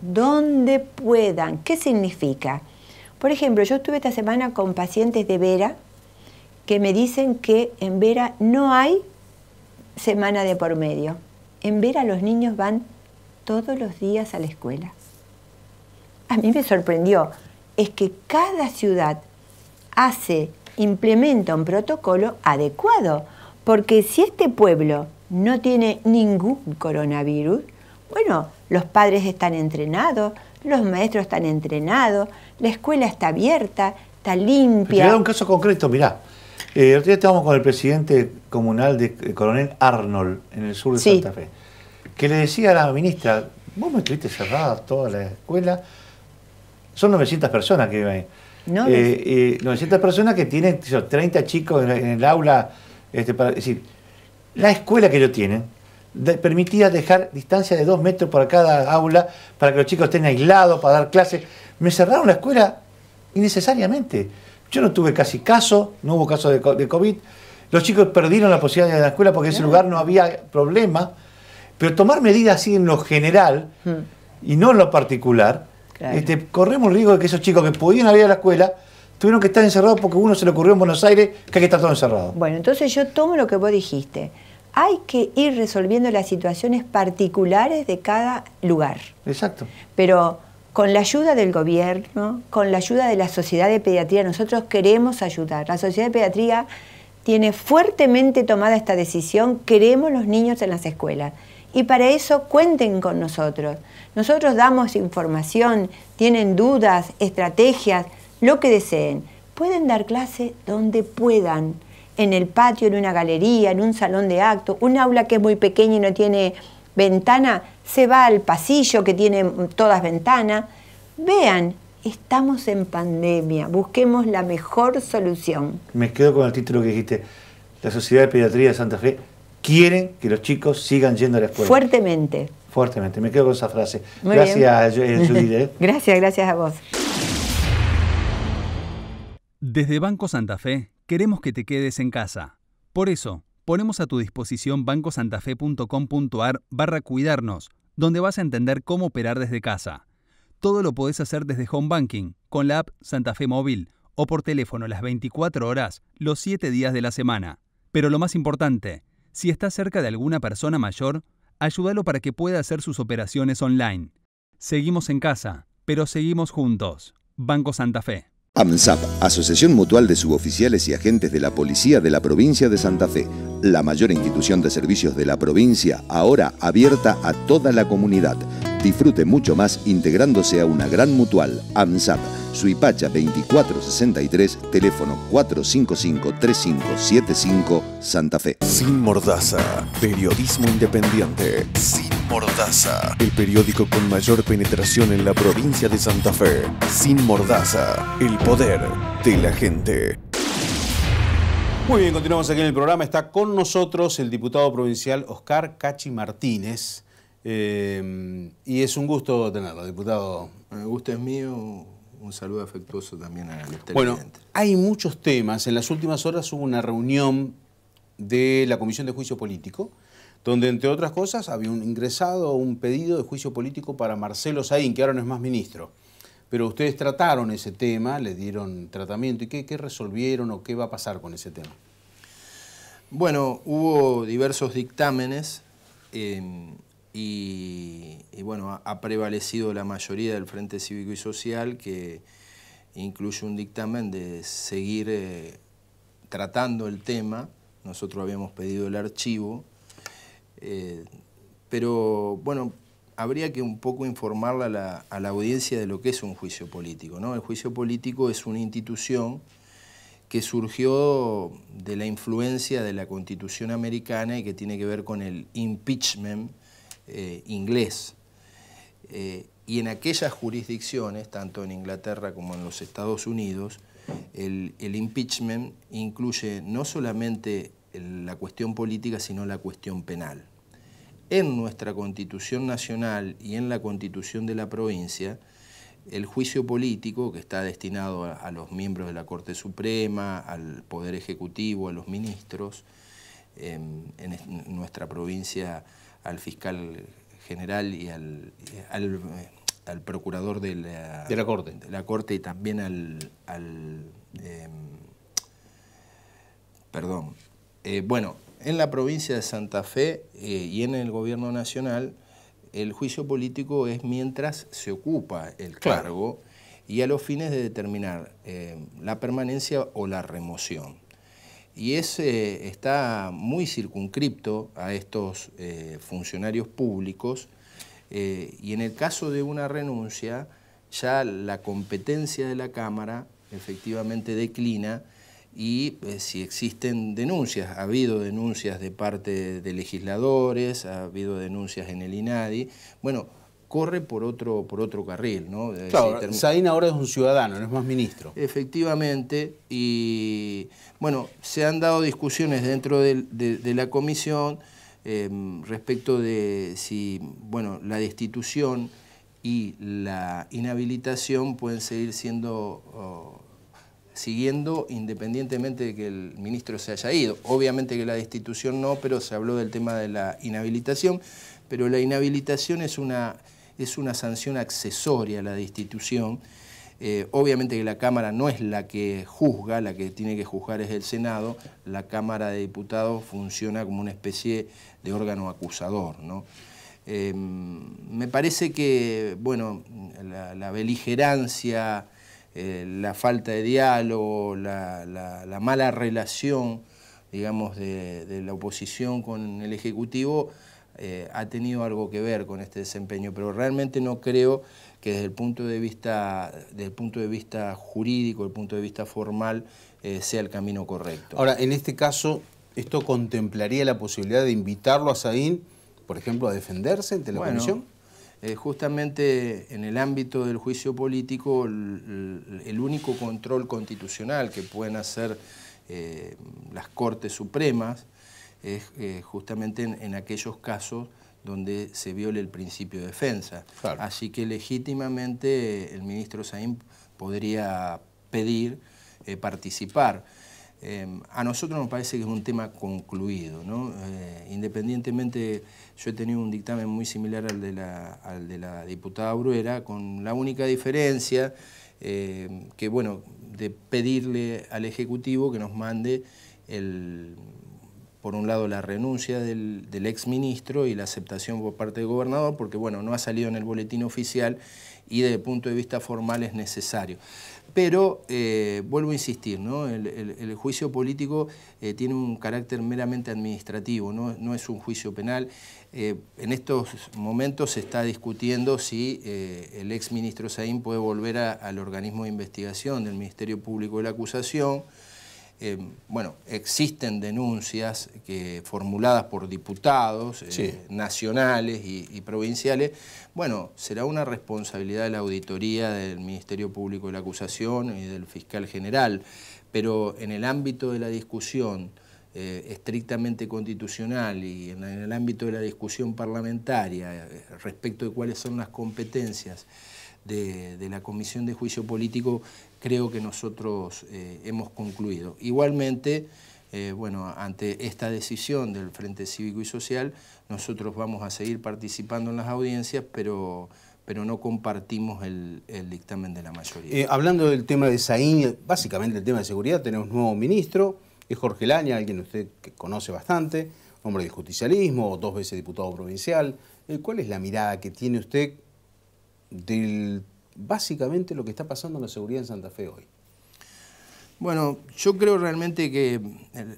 Donde puedan. ¿Qué significa? Por ejemplo, yo estuve esta semana con pacientes de Vera, que me dicen que en Vera no hay semana de por medio. En Vera los niños van todos los días a la escuela. A mí me sorprendió, es que cada ciudad hace, implementa un protocolo adecuado, porque si este pueblo no tiene ningún coronavirus, bueno, los padres están entrenados, los maestros están entrenados, la escuela está abierta, está limpia. dar un caso concreto, mirá, eh, el otro día estábamos con el presidente comunal de eh, Coronel Arnold, en el sur de Santa Fe, que le decía a la ministra, vos me estuviste cerrada toda la escuela, son 900 personas que viven ahí. 900 eh, personas que tienen 30 chicos en, el aula, este, decir, la escuela que ellos tienen permitía dejar distancia de 2 metros para cada aula para que los chicos estén aislados, para dar clases. Me cerraron la escuela innecesariamente. Yo no tuve casi caso, no hubo caso de, COVID. Los chicos perdieron la posibilidad de ir a la escuela porque en ese lugar no había problema. Pero tomar medidas así en lo general hmm. y no en lo particular, este, corremos el riesgo de que esos chicos que podían ir a la escuela tuvieron que estar encerrados porque uno se le ocurrió en Buenos Aires que hay que estar todo encerrado. Bueno, entonces yo tomo lo que vos dijiste. Hay que ir resolviendo las situaciones particulares de cada lugar. Exacto. Pero con la ayuda del gobierno, con la ayuda de la Sociedad de Pediatría, nosotros queremos ayudar. La Sociedad de Pediatría tiene fuertemente tomada esta decisión, queremos los niños en las escuelas. Y para eso cuenten con nosotros. Nosotros damos información, tienen dudas, estrategias, lo que deseen. Pueden dar clase donde puedan, en el patio, en una galería, en un salón de acto, un aula que es muy pequeña y no tiene ventana, se va al pasillo que tiene todas ventanas. Vean, estamos en pandemia, busquemos la mejor solución. Me quedo con el título que dijiste, la Sociedad de Pediatría de Santa Fe quiere que los chicos sigan yendo a la escuela. Fuertemente. Fuertemente, me quedo con esa frase. gracias, eh, eh, Judith. Eh. gracias, gracias a vos. Desde Banco Santa Fe queremos que te quedes en casa. Por eso, ponemos a tu disposición bancosantafe.com.ar barra cuidarnos, donde vas a entender cómo operar desde casa. Todo lo podés hacer desde Home Banking, con la app Santa Fe Móvil o por teléfono las 24 horas, los 7 días de la semana. Pero lo más importante, si estás cerca de alguna persona mayor, ayúdalo para que pueda hacer sus operaciones online. Seguimos en casa, pero seguimos juntos. Banco Santa Fe. AMSAP, Asociación Mutual de Suboficiales y Agentes de la Policía de la Provincia de Santa Fe, la mayor institución de servicios de la provincia, ahora abierta a toda la comunidad. Disfrute mucho más integrándose a una gran mutual, AMSAP. Suipacha 2463, teléfono 455-3575, Santa Fe. Sin Mordaza, periodismo independiente. Sin Mordaza, el periódico con mayor penetración en la provincia de Santa Fe. Sin Mordaza, el poder de la gente. Muy bien, continuamos aquí en el programa. Está con nosotros el diputado provincial Oscar Cachi Martínez. Eh, y es un gusto tenerlo, diputado. El gusto es mío, un saludo afectuoso también al televidente. Bueno, hay muchos temas. En las últimas horas hubo una reunión de la Comisión de Juicio Político, donde entre otras cosas había un ingresado un pedido de juicio político para Marcelo Saín, que ahora no es más ministro. Pero ustedes trataron ese tema, le dieron tratamiento. ¿Y qué, resolvieron o qué va a pasar con ese tema? Bueno, hubo diversos dictámenes y, bueno, ha prevalecido la mayoría del Frente Cívico y Social que incluye un dictamen de seguir eh, tratando el tema. Nosotros habíamos pedido el archivo, eh, pero bueno, habría que un poco informarla a la, a la, audiencia de lo que es un juicio político. ¿no? El juicio político es una institución que surgió de la influencia de la Constitución americana y que tiene que ver con el impeachment, eh, inglés. Eh, y en aquellas jurisdicciones, tanto en Inglaterra como en los Estados Unidos, el, impeachment incluye no solamente la cuestión política, sino la cuestión penal. En nuestra constitución nacional y en la constitución de la provincia, el juicio político, que está destinado a, los miembros de la Corte Suprema, al Poder Ejecutivo, a los ministros, em, en, en, nuestra provincia al fiscal general y al, eh, procurador de la, Corte. la Corte y también al... al em, perdón. Eh, bueno, en la provincia de Santa Fe eh, y en el gobierno nacional, el juicio político es mientras se ocupa el cargo y a los fines de determinar la permanencia o la remoción y ese está muy circunscripto a estos eh, funcionarios públicos eh, y en el caso de una renuncia ya la competencia de la Cámara efectivamente declina y eh, si existen denuncias, ha habido denuncias de parte de legisladores, ha habido denuncias en el INADI, bueno, corre por otro, por otro carril. ¿no? Claro, ahora es un ciudadano, no es más ministro. Efectivamente, y bueno, se han dado discusiones dentro de, la comisión em, respecto de si bueno, la destitución y la inhabilitación pueden seguir siendo... siguiendo independientemente de que el ministro se haya ido. Obviamente que la destitución no, pero se habló del tema de la inhabilitación, pero la inhabilitación es una es una sanción accesoria a la destitución. Eh, obviamente que la Cámara no es la que juzga, la que tiene que juzgar es el Senado, la Cámara de Diputados funciona como una especie de órgano acusador. ¿no? Em, me parece que bueno, la, beligerancia, eh, la falta de diálogo, la, mala relación digamos, de la oposición con el Ejecutivo eh, ha tenido algo que ver con este desempeño, pero realmente no creo que desde el punto de vista, punto de vista jurídico, desde el punto de vista formal, eh, sea el camino correcto. Ahora, en este caso, ¿esto contemplaría la posibilidad de invitarlo a Saín, por ejemplo, a defenderse ante la eh, justamente en el ámbito del juicio político, el, único control constitucional que pueden hacer las Cortes Supremas es eh, justamente en, aquellos casos donde se viole el principio de defensa. Así que legítimamente eh, el ministro Saín podría pedir eh, participar. a nosotros nos parece que es un tema concluido. ¿no? independientemente, yo he tenido un dictamen muy similar al de la, de la diputada Bruera, con la única diferencia que, bueno, de pedirle al Ejecutivo que nos mande el, por un lado la renuncia del, ex ministro y la aceptación por parte del gobernador, porque bueno, no ha salido en el boletín oficial y desde el punto de vista formal es necesario. Pero, eh, vuelvo a insistir, ¿no? el, juicio político eh, tiene un carácter meramente administrativo, no, es un juicio penal. Eh, en estos momentos se está discutiendo si el ex ministro Saín puede volver al organismo de investigación del Ministerio Público de la Acusación, eh, bueno, existen denuncias que, eh, formuladas por diputados eh, nacionales y, provinciales. Bueno, será una responsabilidad de la auditoría del Ministerio Público de la Acusación y del fiscal general, pero en el ámbito de la discusión eh, estrictamente constitucional y en, el ámbito de la discusión parlamentaria eh, respecto de cuáles son las competencias de, la Comisión de Juicio Político, creo que nosotros eh, hemos concluido. Igualmente, bueno, ante esta decisión del Frente Cívico y Social, nosotros vamos a seguir participando en las audiencias, pero pero no compartimos el, dictamen de la mayoría. hablando del tema de Saín, básicamente el tema de seguridad, tenemos un nuevo ministro, es Jorge Laña, alguien usted que conoce bastante, hombre del justicialismo, dos veces diputado provincial. Eh, ¿Cuál es la mirada que tiene usted del básicamente lo que está pasando en la seguridad en Santa Fe hoy? Bueno, yo creo realmente que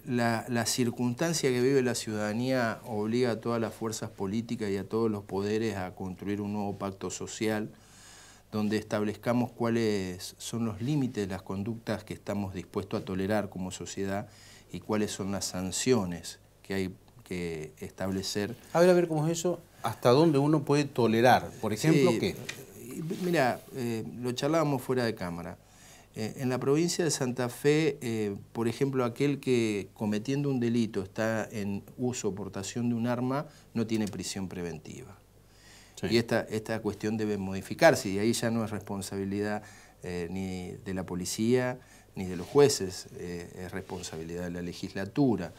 la, circunstancia que vive la ciudadanía obliga a todas las fuerzas políticas y a todos los poderes a construir un nuevo pacto social donde establezcamos cuáles son los límites de las conductas que estamos dispuestos a tolerar como sociedad y cuáles son las sanciones que hay que establecer. A ver, a ver cómo es eso, hasta dónde uno puede tolerar, por ejemplo, qué. Eh, mira, eh, lo charlábamos fuera de cámara. Eh, en la provincia de Santa Fe, por ejemplo, aquel que cometiendo un delito está en uso o portación de un arma no tiene prisión preventiva. Y esta, cuestión debe modificarse y ahí ya no es responsabilidad eh, ni de la policía ni de los jueces, eh, es responsabilidad de la legislatura.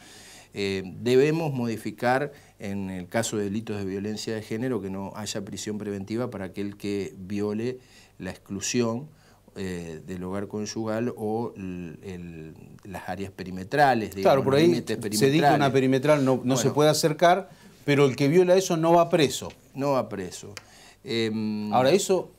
Eh, debemos modificar en el caso de delitos de violencia de género que no haya prisión preventiva para aquel que viole la exclusión del hogar conyugal o las áreas perimetrales. claro, por ahí se dicta una perimetral, no, no se puede acercar, pero el que viola eso no va preso. No va preso. Em, Ahora, eso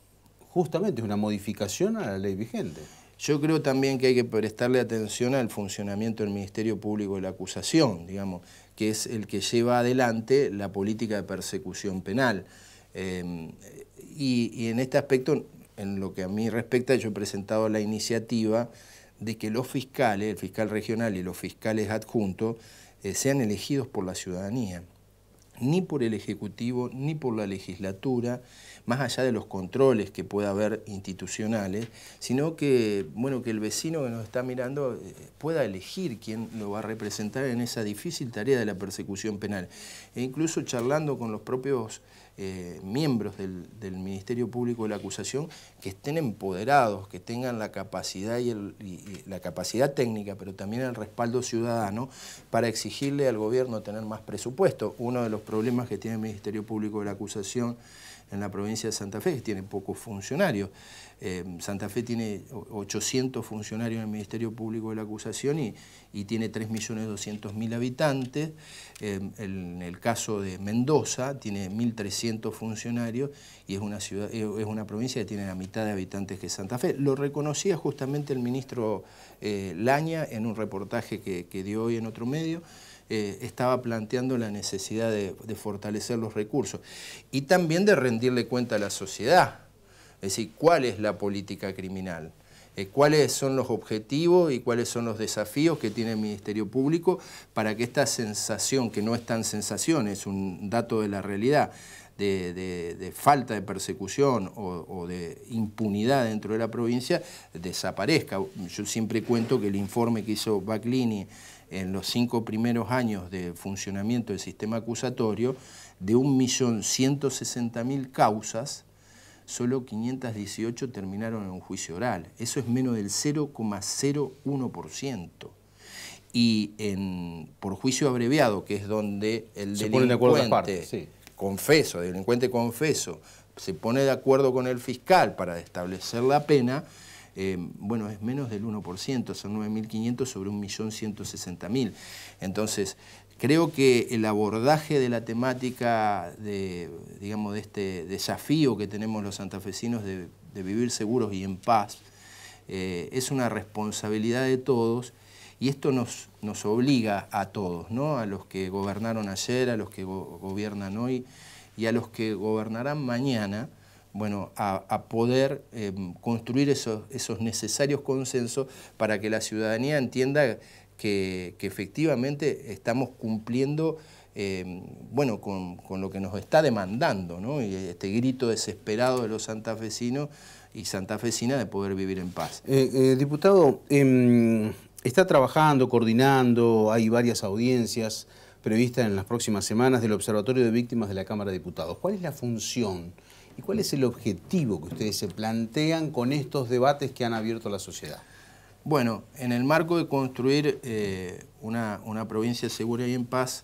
justamente es una modificación a la ley vigente. Yo creo también que hay que prestarle atención al funcionamiento del Ministerio Público de la Acusación, digamos, que es el que lleva adelante la política de persecución penal. Em, y, en este aspecto, en lo que a mí respecta, yo he presentado la iniciativa de que los fiscales, el fiscal regional y los fiscales adjuntos, eh, sean elegidos por la ciudadanía ni por el Ejecutivo ni por la legislatura, más allá de los controles que pueda haber institucionales, sino que, bueno, que el vecino que nos está mirando eh, pueda elegir quién lo va a representar en esa difícil tarea de la persecución penal. E incluso charlando con los propios eh, miembros del, Ministerio Público de la Acusación que estén empoderados, que tengan la capacidad, la capacidad técnica, pero también el respaldo ciudadano para exigirle al gobierno tener más presupuesto. Uno de los problemas que tiene el Ministerio Público de la Acusación en la provincia de Santa Fe, que tiene pocos funcionarios. Eh, Santa Fe tiene 800 funcionarios en el Ministerio Público de la Acusación y, y tiene 3.200.000 habitantes. Eh, en el caso de Mendoza tiene 1.300 funcionarios y es una, ciudad, eh, es una provincia que tiene la mitad de habitantes que Santa Fe. Lo reconocía justamente el ministro Laña en un reportaje que, que dio hoy en otro medio. Eh, estaba planteando la necesidad de, de fortalecer los recursos y también de rendirle cuenta a la sociedad, es decir, cuál es la política criminal eh, cuáles son los objetivos y cuáles son los desafíos que tiene el Ministerio Público para que esta sensación, que no es tan sensación, es un dato de la realidad, de, falta de persecución o, de impunidad dentro de la provincia desaparezca. Yo siempre cuento que el informe que hizo Baclini en los cinco primeros años de funcionamiento del sistema acusatorio, de 1.160.000 causas, solo 518 terminaron en un juicio oral. Eso es menos del 0,01%. Y en, por juicio abreviado, que es donde el Se de acuerdo confeso, delincuente confeso, se pone de acuerdo con el fiscal para establecer la pena, eh, bueno, es menos del 1%, son 9.500 sobre 1.160.000. Entonces, creo que el abordaje de la temática de, digamos, de este desafío que tenemos los santafesinos de, vivir seguros y en paz, eh, es una responsabilidad de todos y esto nos, nos obliga a todos, ¿no? a los que gobernaron ayer, a los que gobiernan hoy y a los que gobernarán mañana, bueno, a, poder em, construir esos, esos necesarios consensos para que la ciudadanía entienda que, efectivamente estamos cumpliendo em, bueno, con, lo que nos está demandando, ¿no? Y este grito desesperado de los santafesinos y santafesinas de poder vivir en paz. Eh, eh, diputado, em, está trabajando, coordinando, hay varias audiencias previstas en las próximas semanas del Observatorio de Víctimas de la Cámara de Diputados. ¿Cuál es la función y cuál es el objetivo que ustedes se plantean con estos debates que han abierto la sociedad? Bueno, en el marco de construir eh, una, provincia segura y en paz,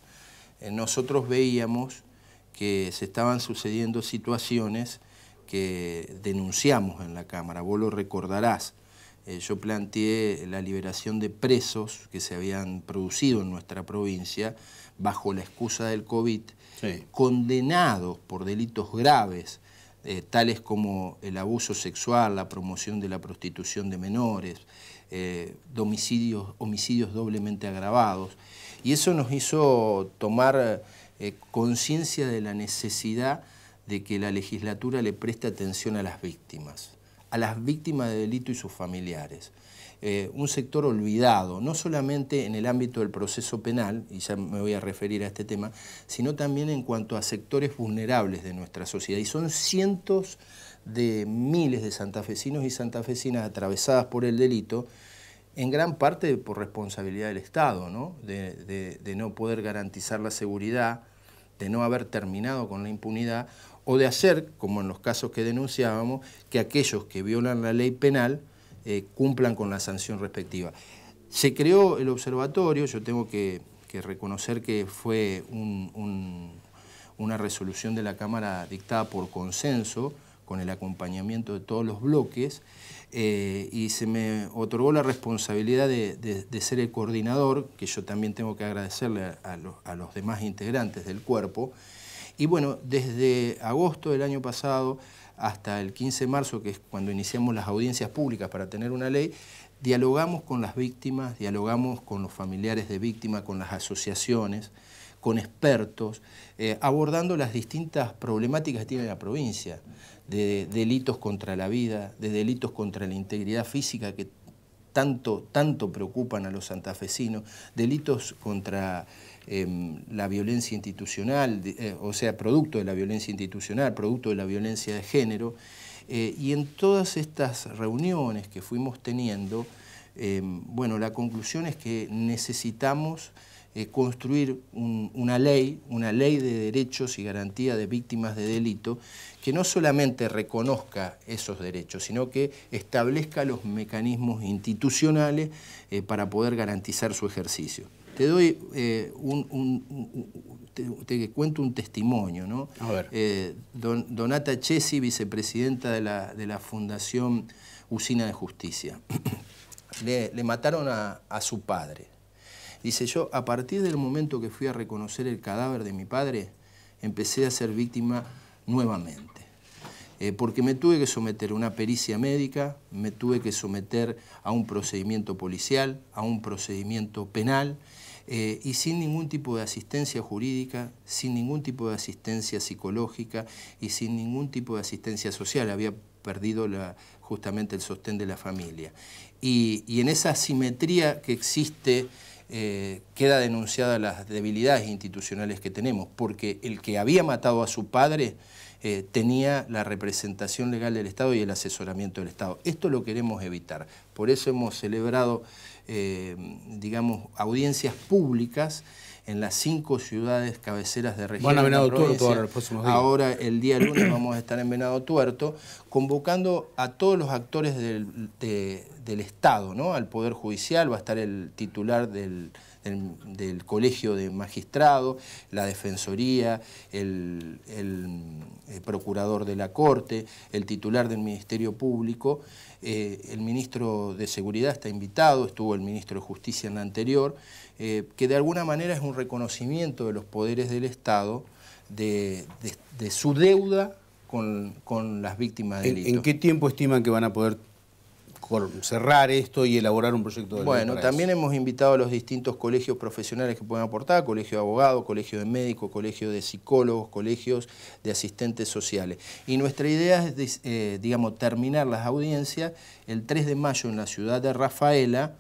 eh, nosotros veíamos que se estaban sucediendo situaciones que denunciamos en la Cámara, vos lo recordarás, eh, yo planteé la liberación de presos que se habían producido en nuestra provincia bajo la excusa del COVID, condenados por delitos graves, eh, tales como el abuso sexual, la promoción de la prostitución de menores, eh, homicidios doblemente agravados. Y eso nos hizo tomar conciencia de la necesidad de que la legislatura le preste atención a las víctimas a las víctimas de delito y sus familiares. Eh, un sector olvidado, no solamente en el ámbito del proceso penal, y ya me voy a referir a este tema, sino también en cuanto a sectores vulnerables de nuestra sociedad. Y son cientos de miles de santafesinos y santafesinas atravesadas por el delito, en gran parte por responsabilidad del Estado, ¿no? de no poder garantizar la seguridad, de no haber terminado con la impunidad o de hacer, como en los casos que denunciábamos, que aquellos que violan la ley penal eh, cumplan con la sanción respectiva. Se creó el observatorio, yo tengo que, reconocer que fue una resolución de la Cámara dictada por consenso, con el acompañamiento de todos los bloques, eh, y se me otorgó la responsabilidad de, ser el coordinador, que yo también tengo que agradecerle a los demás integrantes del cuerpo, y bueno, desde agosto del año pasado hasta el 15 de marzo, que es cuando iniciamos las audiencias públicas para tener una ley, dialogamos con las víctimas, dialogamos con los familiares de víctimas, con las asociaciones, con expertos, eh, abordando las distintas problemáticas que tiene la provincia, de delitos contra la vida, de delitos contra la integridad física que tanto, tanto preocupan a los santafesinos, delitos contra Em, la violencia institucional, eh, o sea, producto de la violencia institucional, producto de la violencia de género. Eh, y en todas estas reuniones que fuimos teniendo, em, bueno, la conclusión es que necesitamos eh, construir una ley, una ley de derechos y garantía de víctimas de delito, que no solamente reconozca esos derechos, sino que establezca los mecanismos institucionales para poder garantizar su ejercicio. Te doy eh, un, te, cuento un testimonio, ¿no? A ver. Eh, Donata Chesi, vicepresidenta de la, Fundación Usina de Justicia. le, mataron a, su padre. Dice, yo a partir del momento que fui a reconocer el cadáver de mi padre, empecé a ser víctima nuevamente. Eh, porque me tuve que someter a una pericia médica, me tuve que someter a un procedimiento policial, a un procedimiento penal, eh, y sin ningún tipo de asistencia jurídica, sin ningún tipo de asistencia psicológica y sin ningún tipo de asistencia social. Había perdido justamente el sostén de la familia. Y, en esa asimetría que existe eh, queda denunciada las debilidades institucionales que tenemos, porque el que había matado a su padre eh, tenía la representación legal del Estado y el asesoramiento del Estado. Esto lo queremos evitar. Por eso hemos celebrado eh, digamos, audiencias públicas en las cinco ciudades cabeceras de región. Van a Venado Tuerto ahora, el día lunes vamos a estar en Venado Tuerto, convocando a todos los actores del, del Estado, ¿no? al Poder Judicial, va a estar el titular del, Colegio de Magistrados, la Defensoría, el eh, Procurador de la Corte, el titular del Ministerio Público. Eh, el ministro de Seguridad está invitado, estuvo el ministro de Justicia en la anterior, eh, que de alguna manera es un reconocimiento de los poderes del Estado de, su deuda con, las víctimas de ¿En qué tiempo estiman que van a poder cerrar esto y elaborar un proyecto de Bueno, también hemos invitado a los distintos colegios profesionales que pueden aportar, colegio de abogados, colegio de médicos, colegio de psicólogos, colegios de asistentes sociales. Y nuestra idea es, eh, digamos, terminar las audiencias el 3 de mayo en la ciudad de Rafaela,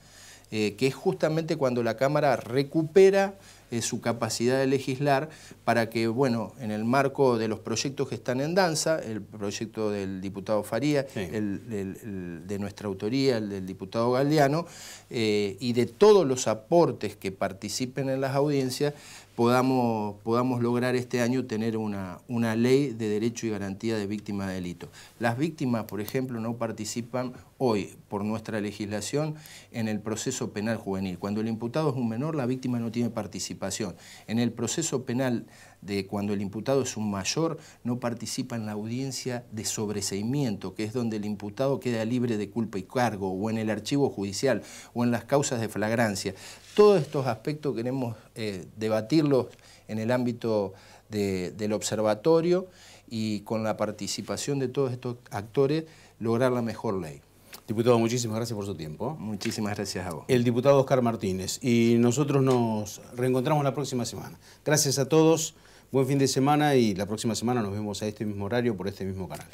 eh, que es justamente cuando la Cámara recupera eh, su capacidad de legislar para que, bueno, en el marco de los proyectos que están en danza, el proyecto del diputado Faría, el, de nuestra autoría, el del diputado Galdiano, eh, y de todos los aportes que participen en las audiencias, podamos, podamos lograr este año tener una, una ley de derecho y garantía de víctima de delito. Las víctimas, por ejemplo, no participan hoy por nuestra legislación en el proceso penal juvenil. Cuando el imputado es un menor, la víctima no tiene participación. En el proceso penal de cuando el imputado es un mayor, no participa en la audiencia de sobreseimiento, que es donde el imputado queda libre de culpa y cargo, o en el archivo judicial, o en las causas de flagrancia. Todos estos aspectos queremos eh, debatirlos en el ámbito del observatorio y con la participación de todos estos actores lograr la mejor ley. Diputado, muchísimas gracias por su tiempo. Muchísimas gracias a vos. El diputado Oscar Martínez. Y nosotros nos reencontramos la próxima semana. Gracias a todos. Buen fin de semana y la próxima semana nos vemos a este mismo horario por este mismo canal.